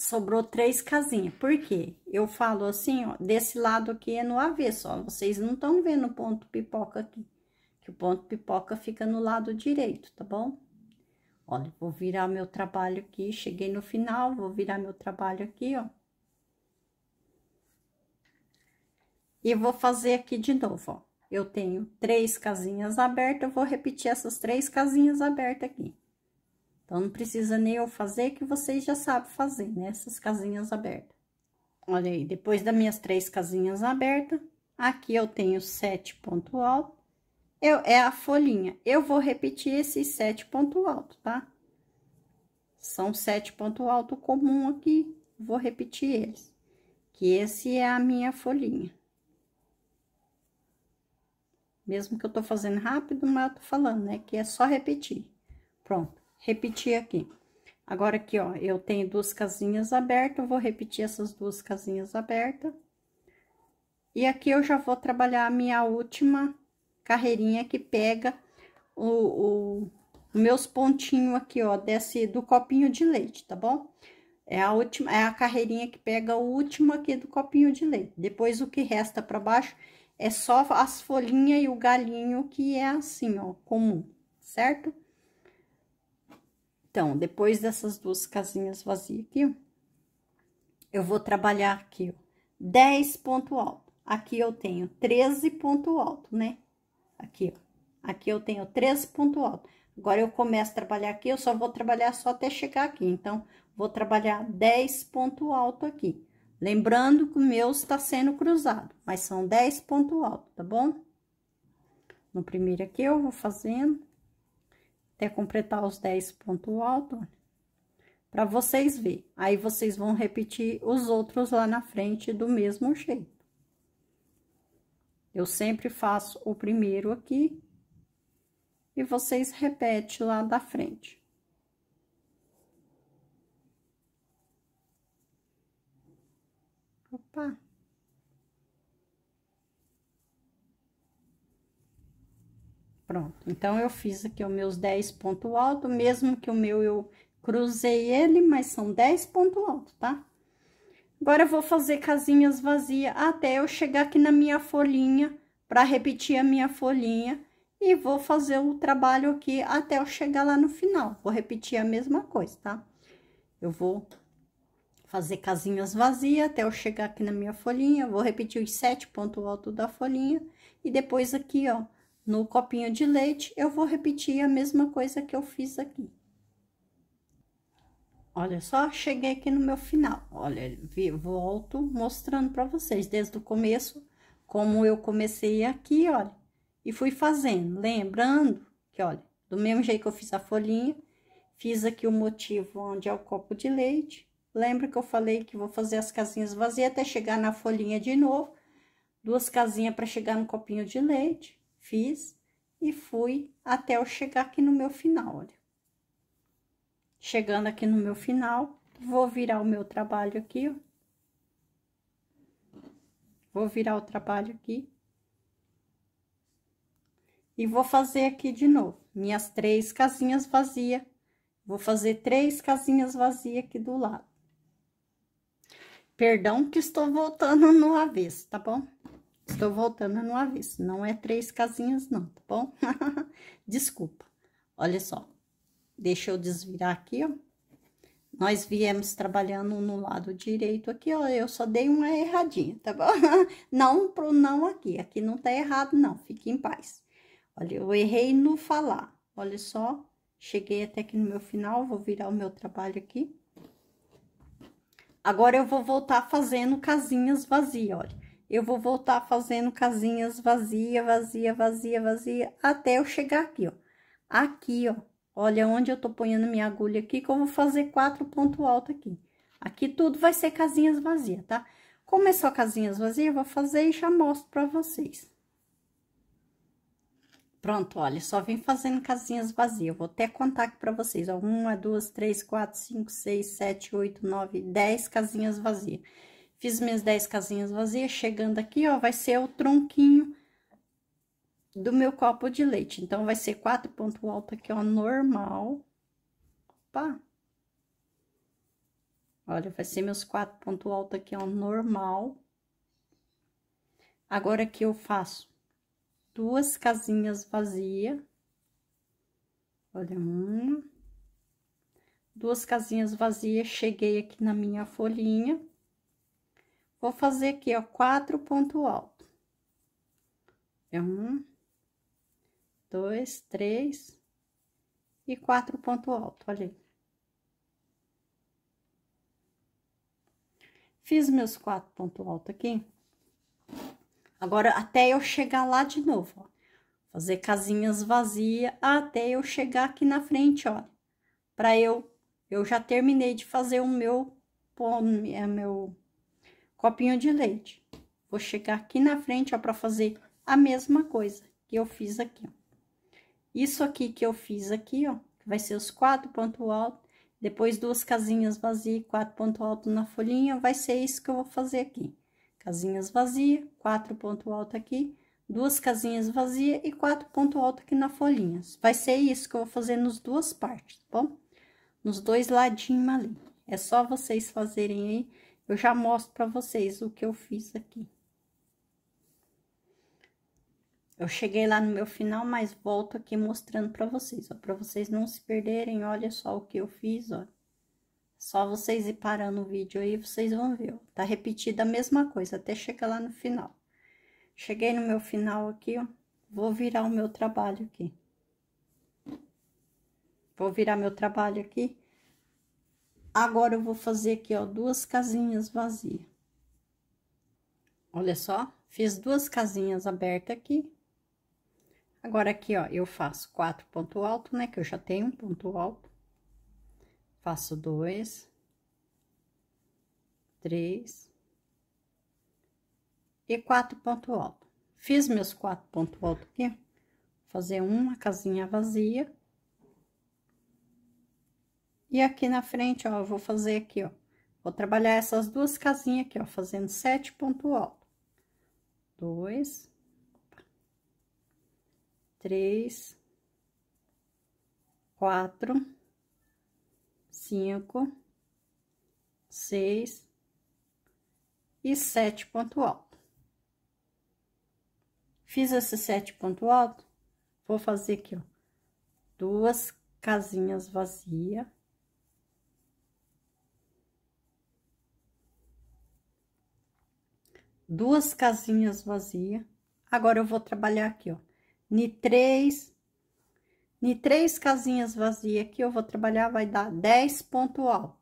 sobrou três casinhas. Por quê? Eu falo assim, ó, desse lado aqui é no avesso, ó. Vocês não estão vendo o ponto pipoca aqui, que o ponto pipoca fica no lado direito, tá bom? Olha, vou virar meu trabalho aqui, cheguei no final, vou virar meu trabalho aqui, ó. E vou fazer aqui de novo, ó. Eu tenho três casinhas abertas, eu vou repetir essas três casinhas abertas aqui. Então, não precisa nem eu fazer, que vocês já sabem fazer, né? Essas casinhas abertas. Olha aí, depois das minhas três casinhas abertas, aqui eu tenho sete ponto alto. Eu, é a folhinha. Eu vou repetir esses sete ponto alto, tá? São sete ponto alto comum aqui, vou repetir eles. Que esse é a minha folhinha. Mesmo que eu tô fazendo rápido, mas eu tô falando, né? Que é só repetir. Pronto repetir aqui. Agora, aqui, ó, eu tenho duas casinhas abertas, vou repetir essas duas casinhas abertas. E aqui eu já vou trabalhar a minha última carreirinha que pega o, o meus pontinhos aqui, ó, desse do copinho de leite, tá bom? É a última, é a carreirinha que pega o último aqui do copinho de leite. Depois, o que resta para baixo é só as folhinhas e o galinho, que é assim, ó, comum, certo? Então, depois dessas duas casinhas vazias aqui, eu vou trabalhar aqui, ó, 10 ponto alto. Aqui eu tenho 13 ponto alto, né? Aqui, ó. Aqui eu tenho 13 ponto alto. Agora, eu começo a trabalhar aqui, eu só vou trabalhar só até chegar aqui. Então, vou trabalhar 10 ponto alto aqui. Lembrando que o meu está sendo cruzado, mas são 10 ponto alto, tá bom? No primeiro aqui, eu vou fazendo até completar os 10 pontos alto para vocês ver. Aí, vocês vão repetir os outros lá na frente do mesmo jeito. Eu sempre faço o primeiro aqui, e vocês repetem lá da frente. Opa! Pronto, então eu fiz aqui os meus 10 pontos altos, mesmo que o meu eu cruzei ele, mas são 10 pontos altos, tá? Agora, eu vou fazer casinhas vazias até eu chegar aqui na minha folhinha, para repetir a minha folhinha, e vou fazer o trabalho aqui até eu chegar lá no final. Vou repetir a mesma coisa, tá? Eu vou fazer casinhas vazias até eu chegar aqui na minha folhinha, vou repetir os sete pontos altos da folhinha, e depois aqui, ó, no copinho de leite, eu vou repetir a mesma coisa que eu fiz aqui. Olha só, cheguei aqui no meu final. Olha, volto mostrando para vocês desde o começo, como eu comecei aqui, olha. E fui fazendo, lembrando que, olha, do mesmo jeito que eu fiz a folhinha, fiz aqui o motivo onde é o copo de leite. Lembra que eu falei que vou fazer as casinhas vazias até chegar na folhinha de novo. Duas casinhas para chegar no copinho de leite fiz e fui até eu chegar aqui no meu final, olha. Chegando aqui no meu final, vou virar o meu trabalho aqui, ó. Vou virar o trabalho aqui. E vou fazer aqui de novo, minhas três casinhas vazias. Vou fazer três casinhas vazias aqui do lado. Perdão que estou voltando no avesso, tá bom? Estou voltando no avesso, não é três casinhas não, tá bom? Desculpa. Olha só, deixa eu desvirar aqui, ó. Nós viemos trabalhando no lado direito aqui, ó, eu só dei uma erradinha, tá bom? não pro não aqui, aqui não tá errado não, fique em paz. Olha, eu errei no falar, olha só, cheguei até aqui no meu final, vou virar o meu trabalho aqui. Agora, eu vou voltar fazendo casinhas vazias, olha eu vou voltar fazendo casinhas vazia, vazia, vazia, vazia, até eu chegar aqui, ó. Aqui, ó, olha onde eu tô ponhando minha agulha aqui, que eu vou fazer quatro pontos altos aqui. Aqui tudo vai ser casinhas vazias, tá? Como é só casinhas vazias, eu vou fazer e já mostro pra vocês. Pronto, olha, só vim fazendo casinhas vazias. Eu vou até contar aqui pra vocês, ó. Uma, duas, três, quatro, cinco, seis, sete, oito, nove, dez casinhas vazias. Fiz minhas 10 casinhas vazias, chegando aqui, ó, vai ser o tronquinho do meu copo de leite. Então, vai ser quatro ponto alto aqui, ó, normal. Opa! Olha, vai ser meus quatro ponto alto aqui, ó, normal. Agora, aqui eu faço duas casinhas vazias. Olha, uma. Duas casinhas vazias, cheguei aqui na minha folhinha. Vou fazer aqui, ó, quatro ponto alto. É um, dois, três e quatro ponto alto, olha aí. Fiz meus quatro ponto alto aqui. Agora, até eu chegar lá de novo, ó. Fazer casinhas vazias até eu chegar aqui na frente, ó, Pra eu, eu já terminei de fazer o meu, é meu copinho de leite. Vou chegar aqui na frente, ó, para fazer a mesma coisa que eu fiz aqui, ó. Isso aqui que eu fiz aqui, ó, vai ser os quatro pontos altos, depois duas casinhas vazias, quatro pontos altos na folhinha, vai ser isso que eu vou fazer aqui. Casinhas vazias, quatro pontos altos aqui, duas casinhas vazias e quatro pontos altos aqui na folhinha. Vai ser isso que eu vou fazer nos duas partes, tá bom? Nos dois ladinhos ali. É só vocês fazerem aí eu já mostro para vocês o que eu fiz aqui. Eu cheguei lá no meu final, mas volto aqui mostrando para vocês, ó. Pra vocês não se perderem, olha só o que eu fiz, ó. Só vocês ir parando o vídeo aí, vocês vão ver, ó. Tá repetida a mesma coisa, até chegar lá no final. Cheguei no meu final aqui, ó. Vou virar o meu trabalho aqui. Vou virar meu trabalho aqui Agora eu vou fazer aqui, ó, duas casinhas vazias. Olha só, fiz duas casinhas abertas aqui. Agora aqui, ó, eu faço quatro ponto alto, né, que eu já tenho um ponto alto. Faço dois. Três. E quatro ponto alto. Fiz meus quatro ponto alto aqui. Vou fazer uma casinha vazia. E aqui na frente, ó, eu vou fazer aqui, ó. Vou trabalhar essas duas casinhas aqui, ó, fazendo sete ponto alto. Dois. Três. Quatro. Cinco. Seis. E sete ponto alto. Fiz esse sete ponto alto, vou fazer aqui, ó, duas casinhas vazias duas casinhas vazias. Agora eu vou trabalhar aqui, ó. ne três, ni três casinhas vazias aqui, eu vou trabalhar, vai dar 10 ponto alto.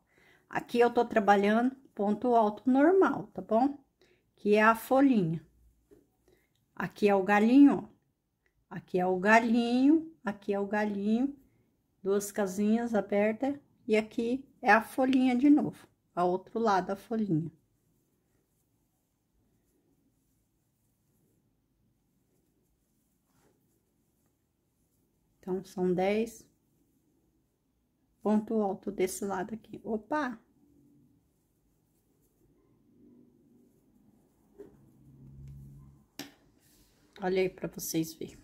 Aqui eu tô trabalhando ponto alto normal, tá bom? Que é a folhinha. Aqui é o galinho, ó. Aqui é o galinho, aqui é o galinho, duas casinhas abertas, e aqui é a folhinha de novo, a outro lado a folhinha. Então, são 10 ponto alto desse lado aqui. Opa! Olha aí pra vocês verem.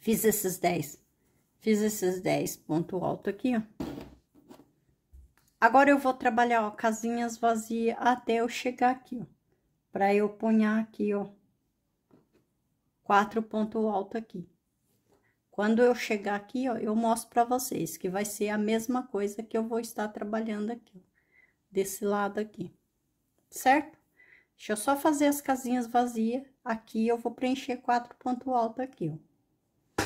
Fiz esses 10. Fiz esses 10 ponto alto aqui, ó. Agora, eu vou trabalhar, ó, casinhas vazias até eu chegar aqui, ó. Pra eu punhar aqui, ó quatro ponto alto aqui. Quando eu chegar aqui, ó, eu mostro para vocês que vai ser a mesma coisa que eu vou estar trabalhando aqui, desse lado aqui, certo? Deixa eu só fazer as casinhas vazias, aqui eu vou preencher quatro ponto alto aqui, ó.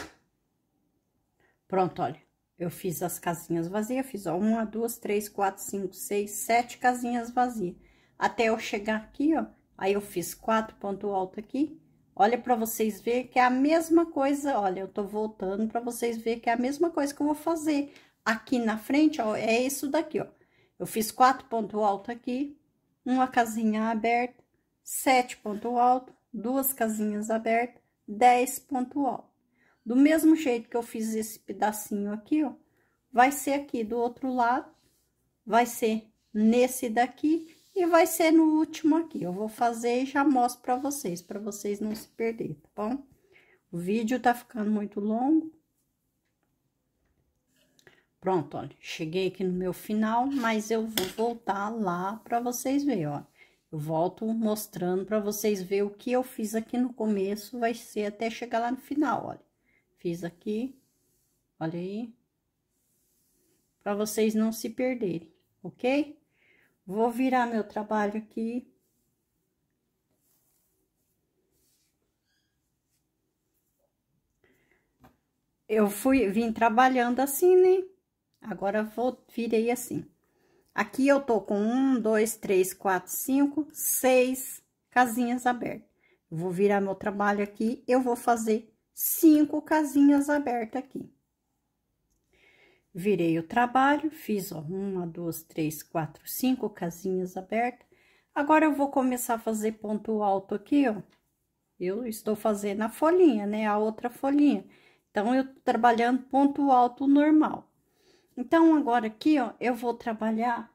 Pronto, olha, eu fiz as casinhas vazias, fiz, ó, uma, duas, três, quatro, cinco, seis, sete casinhas vazias. Até eu chegar aqui, ó, aí eu fiz quatro ponto alto aqui, Olha para vocês ver que é a mesma coisa, olha, eu tô voltando para vocês ver que é a mesma coisa que eu vou fazer. Aqui na frente, ó, é isso daqui, ó. Eu fiz quatro ponto alto aqui, uma casinha aberta, sete ponto alto, duas casinhas abertas, dez ponto alto. Do mesmo jeito que eu fiz esse pedacinho aqui, ó, vai ser aqui do outro lado, vai ser nesse daqui e vai ser no último aqui, eu vou fazer e já mostro pra vocês, pra vocês não se perderem, tá bom? O vídeo tá ficando muito longo. Pronto, olha, cheguei aqui no meu final, mas eu vou voltar lá pra vocês verem, ó. Eu volto mostrando pra vocês verem o que eu fiz aqui no começo, vai ser até chegar lá no final, olha. Fiz aqui, olha aí. Pra vocês não se perderem, ok? Vou virar meu trabalho aqui. Eu fui, vim trabalhando assim, né? Agora vou, virei assim. Aqui eu tô com um, dois, três, quatro, cinco, seis casinhas abertas. Vou virar meu trabalho aqui, eu vou fazer cinco casinhas abertas aqui virei o trabalho, fiz, ó, uma, duas, três, quatro, cinco casinhas abertas. Agora, eu vou começar a fazer ponto alto aqui, ó. Eu estou fazendo a folhinha, né, a outra folhinha. Então, eu tô trabalhando ponto alto normal. Então, agora aqui, ó, eu vou trabalhar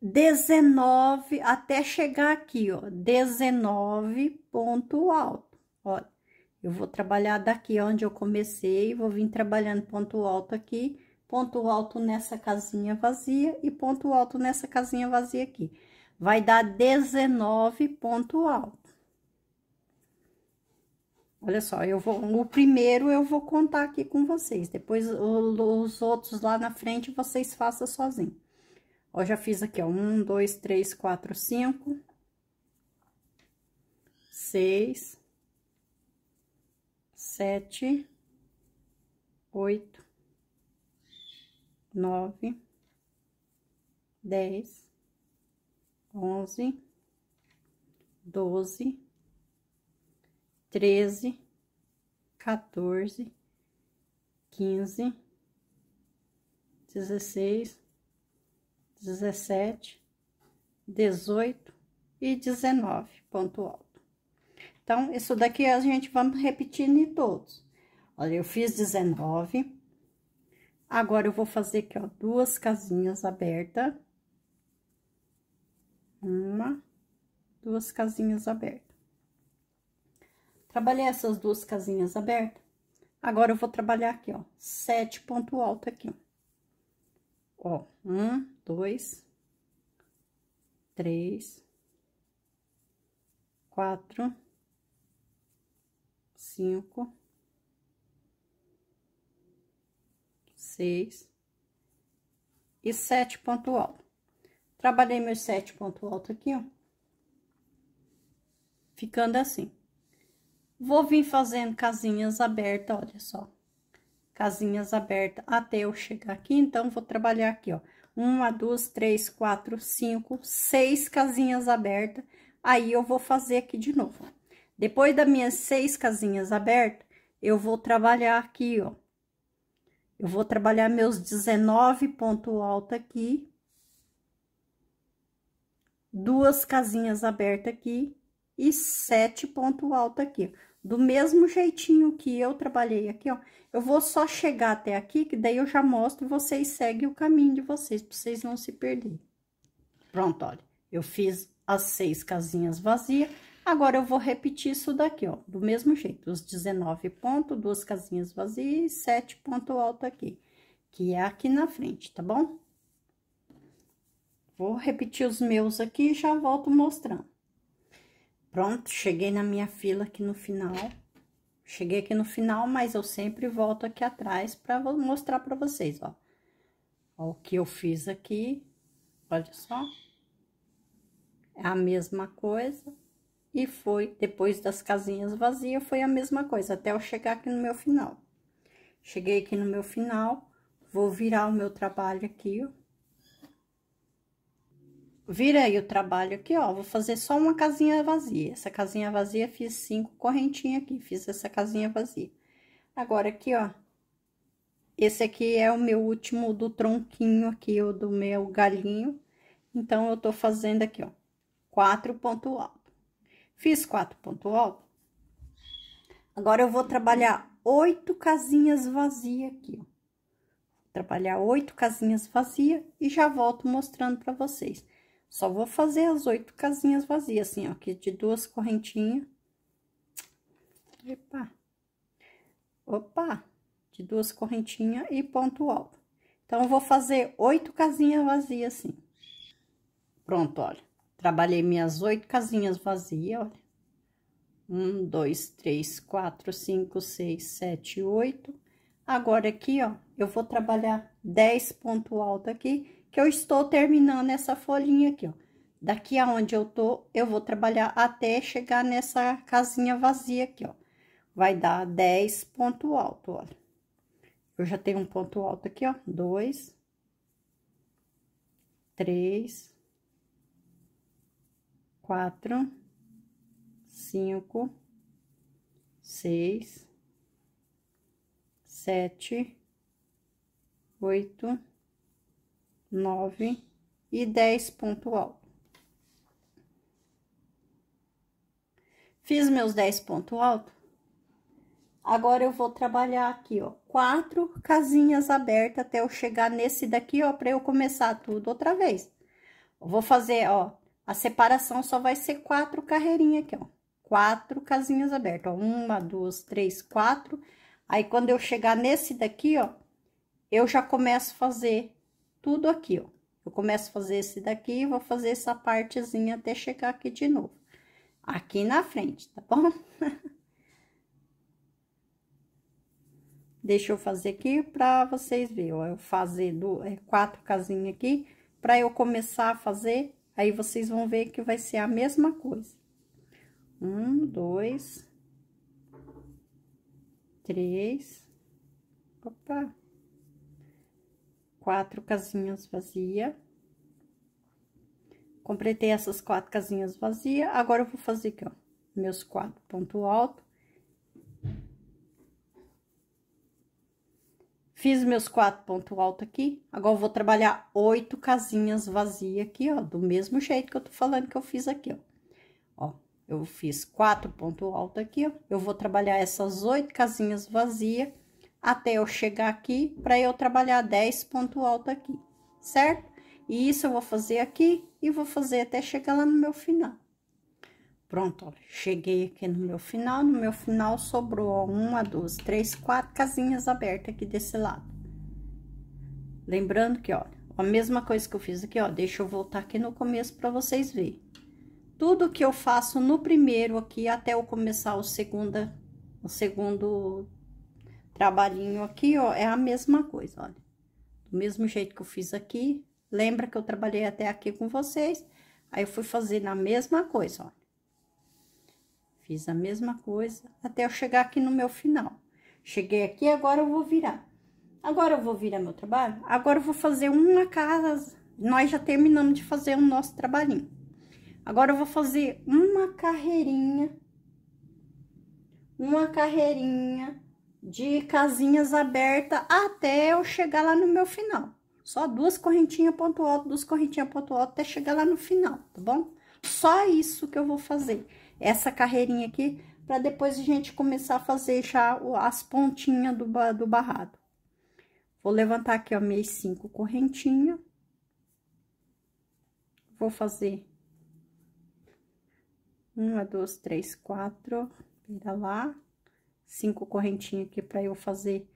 19 até chegar aqui, ó, 19 ponto alto, olha. Eu vou trabalhar daqui onde eu comecei, vou vir trabalhando ponto alto aqui, ponto alto nessa casinha vazia e ponto alto nessa casinha vazia aqui. Vai dar 19 ponto alto. Olha só, eu vou, o primeiro eu vou contar aqui com vocês, depois os outros lá na frente vocês façam sozinho. Ó, já fiz aqui, ó, um, dois, três, quatro, cinco, seis, sete, oito, nove, dez, onze, doze, treze, quatorze, quinze, dezesseis, dezessete, dezoito e dezenove ponto alto. Então, isso daqui a gente vamos repetindo em todos. Olha, eu fiz 19. Agora, eu vou fazer aqui, ó, duas casinhas abertas. Uma, duas casinhas abertas. Trabalhei essas duas casinhas abertas. Agora, eu vou trabalhar aqui, ó, sete ponto alto aqui, ó. um, dois, três, quatro cinco, seis e sete ponto alto. Trabalhei meus sete ponto alto aqui, ó. Ficando assim. Vou vir fazendo casinhas abertas, olha só. Casinhas abertas até eu chegar aqui, então, vou trabalhar aqui, ó. Uma, duas, três, quatro, cinco, seis casinhas abertas. Aí, eu vou fazer aqui de novo, ó. Depois das minhas seis casinhas abertas, eu vou trabalhar aqui, ó. Eu vou trabalhar meus 19 ponto alto aqui. Duas casinhas abertas aqui e sete ponto alto aqui. Do mesmo jeitinho que eu trabalhei aqui, ó. Eu vou só chegar até aqui, que daí eu já mostro e vocês seguem o caminho de vocês, pra vocês não se perderem. Pronto, olha. Eu fiz as seis casinhas vazias Agora, eu vou repetir isso daqui, ó, do mesmo jeito, os 19 pontos, duas casinhas vazias e sete ponto alto aqui, que é aqui na frente, tá bom? Vou repetir os meus aqui e já volto mostrando. Pronto, cheguei na minha fila aqui no final. Cheguei aqui no final, mas eu sempre volto aqui atrás para mostrar para vocês, ó. Ó, o que eu fiz aqui, olha só. É a mesma coisa. E foi, depois das casinhas vazias, foi a mesma coisa, até eu chegar aqui no meu final. Cheguei aqui no meu final, vou virar o meu trabalho aqui, ó. Virei o trabalho aqui, ó, vou fazer só uma casinha vazia. Essa casinha vazia, fiz cinco correntinhas aqui, fiz essa casinha vazia. Agora, aqui, ó, esse aqui é o meu último do tronquinho aqui, ou do meu galinho. Então, eu tô fazendo aqui, ó, quatro pontos alto. Fiz quatro pontual. Agora, eu vou trabalhar oito casinhas vazias aqui, ó. trabalhar oito casinhas vazias e já volto mostrando pra vocês. Só vou fazer as oito casinhas vazias, assim, ó, aqui de duas correntinhas. Epa! Opa! De duas correntinhas e ponto alto. Então, eu vou fazer oito casinhas vazias, assim. Pronto, olha trabalhei minhas oito casinhas vazias, olha. Um, dois, três, quatro, cinco, seis, sete, oito. Agora aqui, ó, eu vou trabalhar dez ponto alto aqui, que eu estou terminando essa folhinha aqui, ó. Daqui aonde eu tô, eu vou trabalhar até chegar nessa casinha vazia aqui, ó. Vai dar dez ponto alto, olha. Eu já tenho um ponto alto aqui, ó. Dois. Três quatro, cinco, seis, sete, oito, nove e dez ponto alto. Fiz meus dez ponto alto. Agora, eu vou trabalhar aqui, ó, quatro casinhas abertas até eu chegar nesse daqui, ó, para eu começar tudo outra vez. vou fazer, ó, a separação só vai ser quatro carreirinhas aqui, ó. Quatro casinhas abertas, ó. Uma, duas, três, quatro. Aí, quando eu chegar nesse daqui, ó, eu já começo a fazer tudo aqui, ó. Eu começo a fazer esse daqui e vou fazer essa partezinha até chegar aqui de novo. Aqui na frente, tá bom? Deixa eu fazer aqui pra vocês verem, ó. Eu fazer do, é, quatro casinhas aqui, pra eu começar a fazer Aí, vocês vão ver que vai ser a mesma coisa. Um, dois, três, opa, quatro casinhas vazias. Completei essas quatro casinhas vazias, agora eu vou fazer aqui, ó, meus quatro ponto alto. Fiz meus quatro pontos altos aqui, agora eu vou trabalhar oito casinhas vazias aqui, ó, do mesmo jeito que eu tô falando que eu fiz aqui, ó. Ó, eu fiz quatro pontos altos aqui, ó, eu vou trabalhar essas oito casinhas vazias até eu chegar aqui, para eu trabalhar dez pontos altos aqui, certo? E isso eu vou fazer aqui e vou fazer até chegar lá no meu final. Pronto, olha, cheguei aqui no meu final, no meu final sobrou uma, duas, três, quatro casinhas abertas aqui desse lado. Lembrando que, olha, a mesma coisa que eu fiz aqui, ó, deixa eu voltar aqui no começo para vocês verem. Tudo que eu faço no primeiro aqui, até eu começar o segunda, o segundo trabalhinho aqui, ó, é a mesma coisa, olha. Do mesmo jeito que eu fiz aqui, lembra que eu trabalhei até aqui com vocês, aí eu fui fazer na mesma coisa, olha. Fiz a mesma coisa até eu chegar aqui no meu final. Cheguei aqui, agora eu vou virar. Agora eu vou virar meu trabalho? Agora eu vou fazer uma casa. Nós já terminamos de fazer o nosso trabalhinho. Agora eu vou fazer uma carreirinha. Uma carreirinha de casinhas abertas até eu chegar lá no meu final. Só duas correntinhas ponto alto, duas correntinhas ponto alto até chegar lá no final, tá bom? Só isso que eu vou fazer essa carreirinha aqui, para depois a gente começar a fazer já as pontinhas do, do barrado. Vou levantar aqui, ó, meio cinco correntinha. Vou fazer uma, duas, três, quatro, vira lá, cinco correntinhas aqui para eu fazer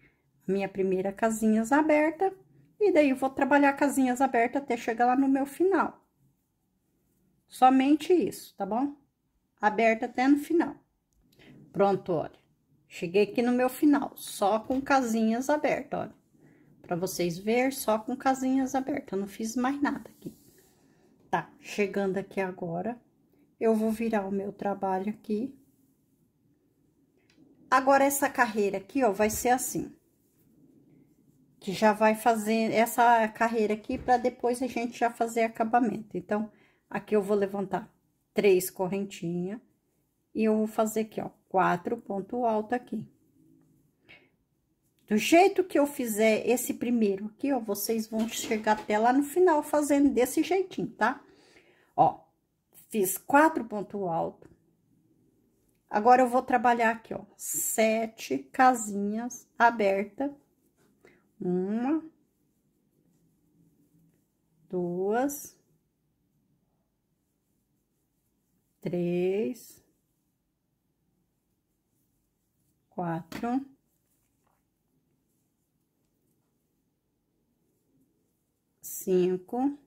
minha primeira casinhas aberta. E daí, eu vou trabalhar casinhas abertas até chegar lá no meu final. Somente isso, tá bom? aberta até no final. Pronto, olha. Cheguei aqui no meu final, só com casinhas abertas, olha. Pra vocês verem, só com casinhas abertas, eu não fiz mais nada aqui. Tá, chegando aqui agora, eu vou virar o meu trabalho aqui. Agora, essa carreira aqui, ó, vai ser assim. Que já vai fazer essa carreira aqui, pra depois a gente já fazer acabamento. Então, aqui eu vou levantar três correntinha e eu vou fazer aqui, ó, quatro ponto alto aqui. Do jeito que eu fizer esse primeiro aqui, ó, vocês vão chegar até lá no final fazendo desse jeitinho, tá? Ó, fiz quatro ponto alto. Agora, eu vou trabalhar aqui, ó, sete casinhas aberta. Uma. Duas. três, quatro, cinco,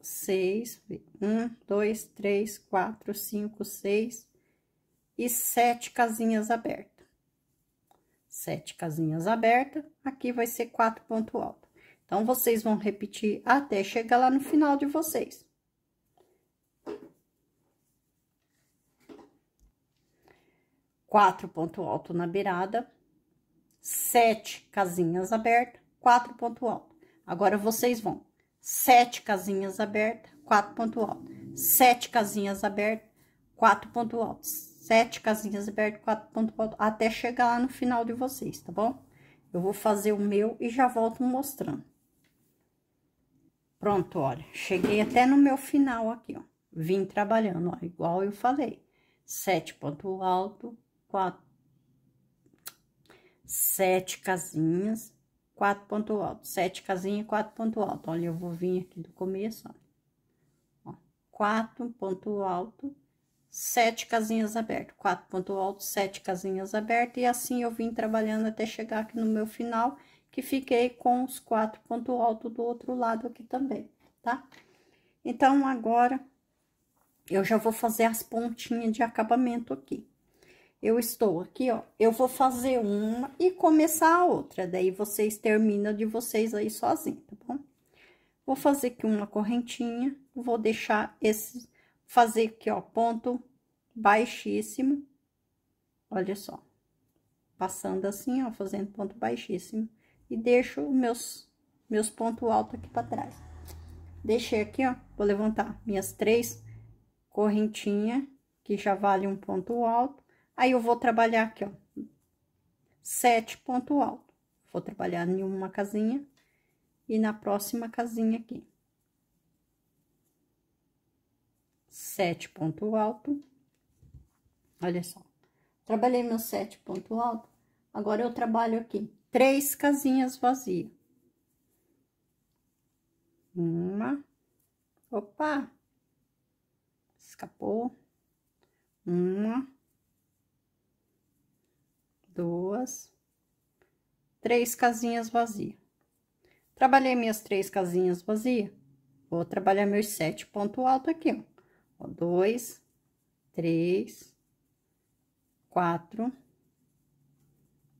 seis, um, dois, três, quatro, cinco, seis e sete casinhas abertas. Sete casinhas abertas, aqui vai ser quatro pontos altos. Então, vocês vão repetir até chegar lá no final de vocês. quatro ponto alto na beirada, sete casinhas abertas, quatro ponto alto. Agora, vocês vão sete casinhas abertas, quatro ponto alto, sete casinhas abertas, quatro ponto alto, sete casinhas abertas, quatro ponto alto, até chegar lá no final de vocês, tá bom? Eu vou fazer o meu e já volto mostrando. Pronto, olha, cheguei até no meu final aqui, ó. Vim trabalhando, ó, igual eu falei. Sete ponto alto, quatro, sete casinhas, quatro ponto alto, sete casinhas, quatro ponto alto. Olha, eu vou vir aqui do começo, ó, ó quatro ponto alto, sete casinhas abertas, quatro ponto alto, sete casinhas abertas, e assim eu vim trabalhando até chegar aqui no meu final, que fiquei com os quatro ponto alto do outro lado aqui também, tá? Então, agora, eu já vou fazer as pontinhas de acabamento aqui eu estou aqui, ó, eu vou fazer uma e começar a outra, daí vocês terminam de vocês aí sozinho, tá bom? Vou fazer aqui uma correntinha, vou deixar esse, fazer aqui, ó, ponto baixíssimo, olha só, passando assim, ó, fazendo ponto baixíssimo, e deixo meus, meus pontos altos aqui para trás. Deixei aqui, ó, vou levantar minhas três correntinhas que já vale um ponto alto, Aí, eu vou trabalhar aqui, ó, sete ponto alto. Vou trabalhar em uma casinha e na próxima casinha aqui. Sete ponto alto. Olha só. Trabalhei meu sete ponto alto, agora eu trabalho aqui três casinhas vazias. Uma. Opa! Escapou. Uma duas, três casinhas vazias. Trabalhei minhas três casinhas vazias, vou trabalhar meus sete ponto alto aqui, ó. ó dois, três, quatro,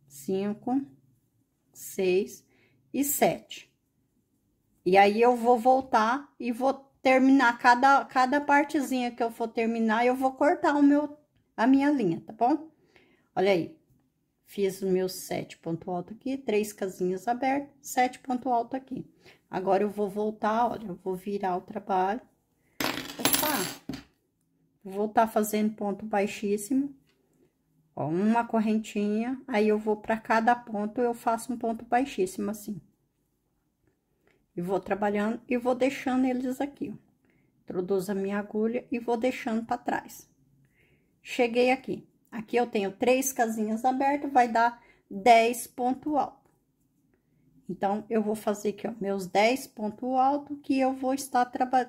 cinco, seis e sete. E aí, eu vou voltar e vou terminar cada, cada partezinha que eu for terminar, eu vou cortar o meu, a minha linha, tá bom? Olha aí, Fiz o meu sete ponto alto aqui, três casinhas abertas, sete ponto alto aqui. Agora, eu vou voltar, olha, eu vou virar o trabalho. Opa! Vou voltar fazendo ponto baixíssimo. Ó, uma correntinha, aí eu vou para cada ponto, eu faço um ponto baixíssimo assim. E vou trabalhando e vou deixando eles aqui, ó. Introduzo a minha agulha e vou deixando para trás. Cheguei aqui. Aqui eu tenho três casinhas abertas, vai dar 10 ponto alto. Então, eu vou fazer aqui, ó, meus 10 ponto alto, que eu vou estar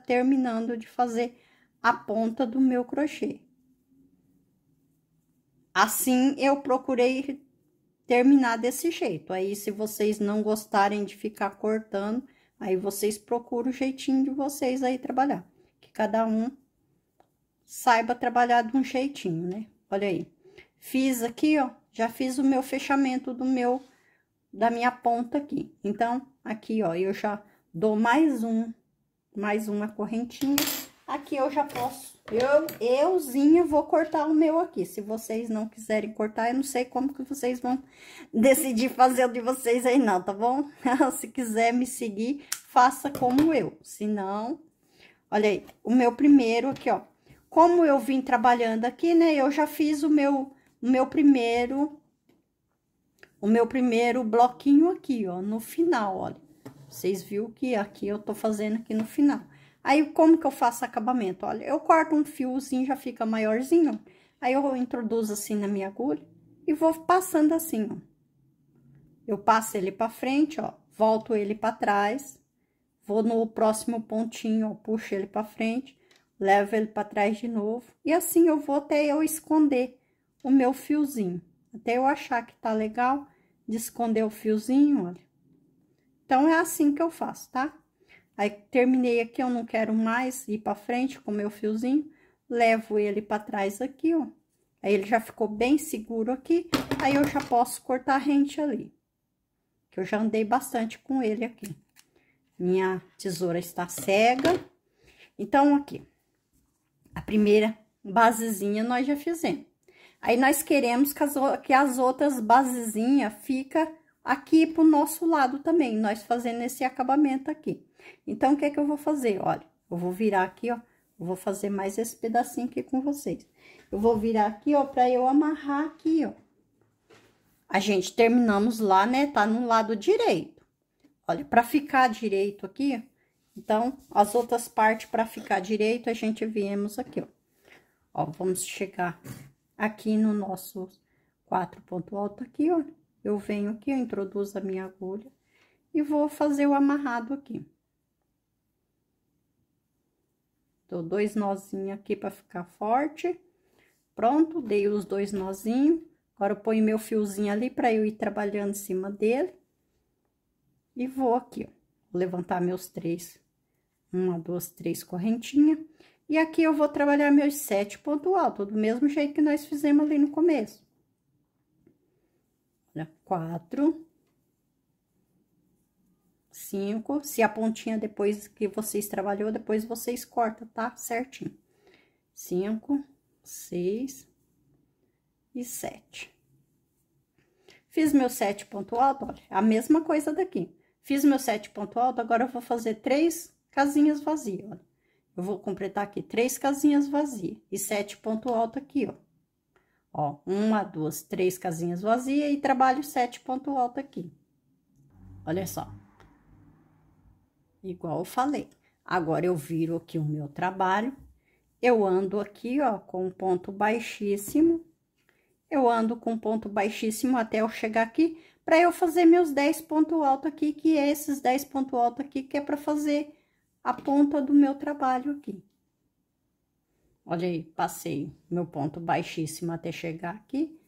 terminando de fazer a ponta do meu crochê. Assim, eu procurei terminar desse jeito. Aí, se vocês não gostarem de ficar cortando, aí vocês procuram o jeitinho de vocês aí trabalhar. Que cada um saiba trabalhar de um jeitinho, né? Olha aí. Fiz aqui, ó, já fiz o meu fechamento do meu, da minha ponta aqui. Então, aqui, ó, eu já dou mais um, mais uma correntinha. Aqui eu já posso, eu, euzinha, vou cortar o meu aqui. Se vocês não quiserem cortar, eu não sei como que vocês vão decidir fazer o de vocês aí não, tá bom? Se quiser me seguir, faça como eu. Se não, olha aí, o meu primeiro aqui, ó, como eu vim trabalhando aqui, né, eu já fiz o meu, o meu primeiro, o meu primeiro bloquinho aqui, ó, no final, olha. Vocês viram que aqui eu tô fazendo aqui no final. Aí, como que eu faço acabamento? Olha, eu corto um fiozinho, já fica maiorzinho. Aí, eu introduzo assim na minha agulha e vou passando assim, ó. Eu passo ele pra frente, ó, volto ele pra trás, vou no próximo pontinho, ó, puxo ele pra frente, levo ele para trás de novo. E assim eu vou até eu esconder o meu fiozinho. Até eu achar que tá legal de esconder o fiozinho, olha. Então, é assim que eu faço, tá? Aí, terminei aqui, eu não quero mais ir para frente com o meu fiozinho. Levo ele para trás aqui, ó. Aí, ele já ficou bem seguro aqui. Aí, eu já posso cortar a rente ali. Que eu já andei bastante com ele aqui. Minha tesoura está cega. Então, aqui, a primeira basezinha nós já fizemos. Aí, nós queremos que as, outras basezinhas fica aqui pro nosso lado também, nós fazendo esse acabamento aqui. Então, o que é que eu vou fazer? Olha, eu vou virar aqui, ó, eu vou fazer mais esse pedacinho aqui com vocês. Eu vou virar aqui, ó, pra eu amarrar aqui, ó. A gente terminamos lá, né, tá no lado direito. Olha, pra ficar direito aqui, então, as outras partes para ficar direito, a gente viemos aqui, ó. Ó, vamos chegar aqui no nosso quatro ponto alto aqui, ó. Eu venho aqui, eu introduzo a minha agulha e vou fazer o amarrado aqui. Dou dois nozinhos aqui para ficar forte. Pronto, dei os dois nozinhos. Agora, eu ponho meu fiozinho ali para eu ir trabalhando em cima dele. E vou aqui, ó, levantar meus três uma, duas, três correntinhas. E aqui eu vou trabalhar meus sete ponto alto, do mesmo jeito que nós fizemos ali no começo. Olha, quatro, cinco. Se a pontinha depois que vocês trabalhou, depois vocês cortam, tá? Certinho. Cinco, seis e sete. Fiz meu sete ponto alto, olha, a mesma coisa daqui. Fiz meu sete ponto alto, agora eu vou fazer três casinhas vazias, ó. Eu vou completar aqui três casinhas vazias e sete ponto alto aqui, ó. Ó, uma, duas, três casinhas vazias e trabalho sete ponto alto aqui. Olha só. Igual eu falei. Agora, eu viro aqui o meu trabalho, eu ando aqui, ó, com um ponto baixíssimo. Eu ando com um ponto baixíssimo até eu chegar aqui, para eu fazer meus 10 ponto alto aqui, que é esses 10 ponto alto aqui, que é para fazer a ponta do meu trabalho aqui. Olha aí, passei meu ponto baixíssimo até chegar aqui.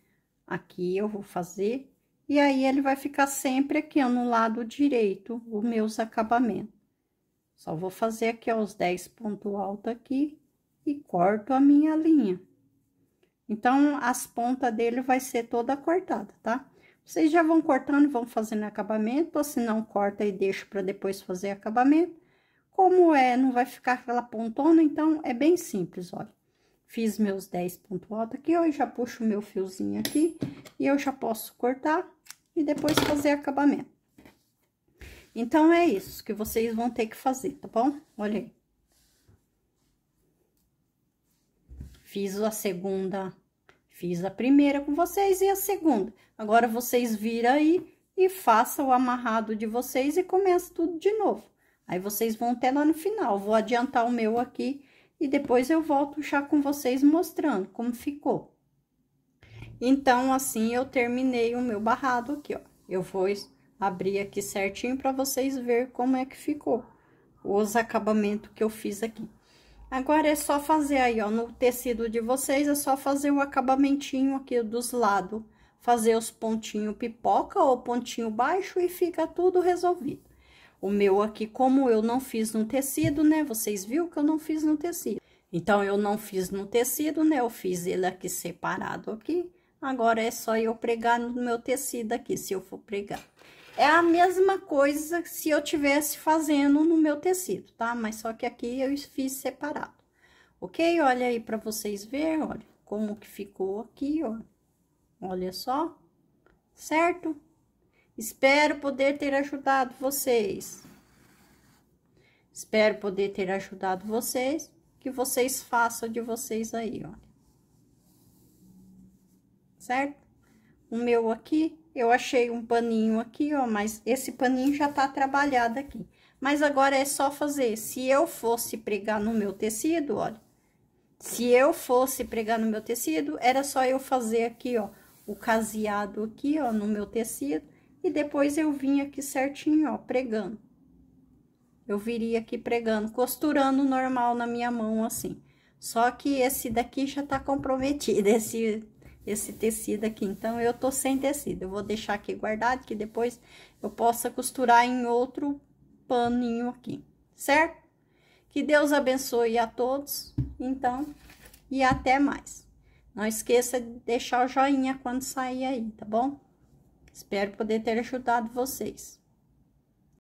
Aqui eu vou fazer, e aí ele vai ficar sempre aqui, ó, no lado direito, os meus acabamentos. Só vou fazer aqui, ó, os 10 pontos altos aqui, e corto a minha linha. Então, as pontas dele vai ser toda cortada, tá? Vocês já vão cortando, vão fazendo acabamento, ou se não, corta e deixa para depois fazer acabamento. Como é, não vai ficar aquela pontona, então é bem simples, olha. Fiz meus 10 pontos altos aqui, eu já puxo o meu fiozinho aqui e eu já posso cortar e depois fazer acabamento. Então, é isso que vocês vão ter que fazer, tá bom? Olha aí. Fiz a segunda, fiz a primeira com vocês e a segunda. Agora, vocês viram aí e façam o amarrado de vocês e começa tudo de novo. Aí vocês vão até lá no final, vou adiantar o meu aqui e depois eu volto já com vocês mostrando como ficou. Então, assim, eu terminei o meu barrado aqui, ó. Eu vou abrir aqui certinho para vocês verem como é que ficou os acabamentos que eu fiz aqui. Agora, é só fazer aí, ó, no tecido de vocês, é só fazer o acabamentinho aqui dos lados, fazer os pontinhos pipoca ou pontinho baixo e fica tudo resolvido. O meu aqui, como eu não fiz no tecido, né? Vocês viram que eu não fiz no tecido. Então, eu não fiz no tecido, né? Eu fiz ele aqui separado aqui. Agora, é só eu pregar no meu tecido aqui, se eu for pregar. É a mesma coisa se eu tivesse fazendo no meu tecido, tá? Mas só que aqui eu fiz separado, ok? Olha aí para vocês verem, olha, como que ficou aqui, ó. Olha só, certo? Espero poder ter ajudado vocês. Espero poder ter ajudado vocês. Que vocês façam de vocês aí, olha. Certo? O meu aqui, eu achei um paninho aqui, ó, mas esse paninho já tá trabalhado aqui. Mas agora é só fazer. Se eu fosse pregar no meu tecido, olha. Se eu fosse pregar no meu tecido, era só eu fazer aqui, ó, o caseado aqui, ó, no meu tecido e depois eu vim aqui certinho, ó, pregando. Eu viria aqui pregando, costurando normal na minha mão, assim. Só que esse daqui já tá comprometido, esse, esse tecido aqui. Então, eu tô sem tecido. Eu vou deixar aqui guardado, que depois eu possa costurar em outro paninho aqui, certo? Que Deus abençoe a todos, então, e até mais. Não esqueça de deixar o joinha quando sair aí, tá bom? Espero poder ter ajudado vocês.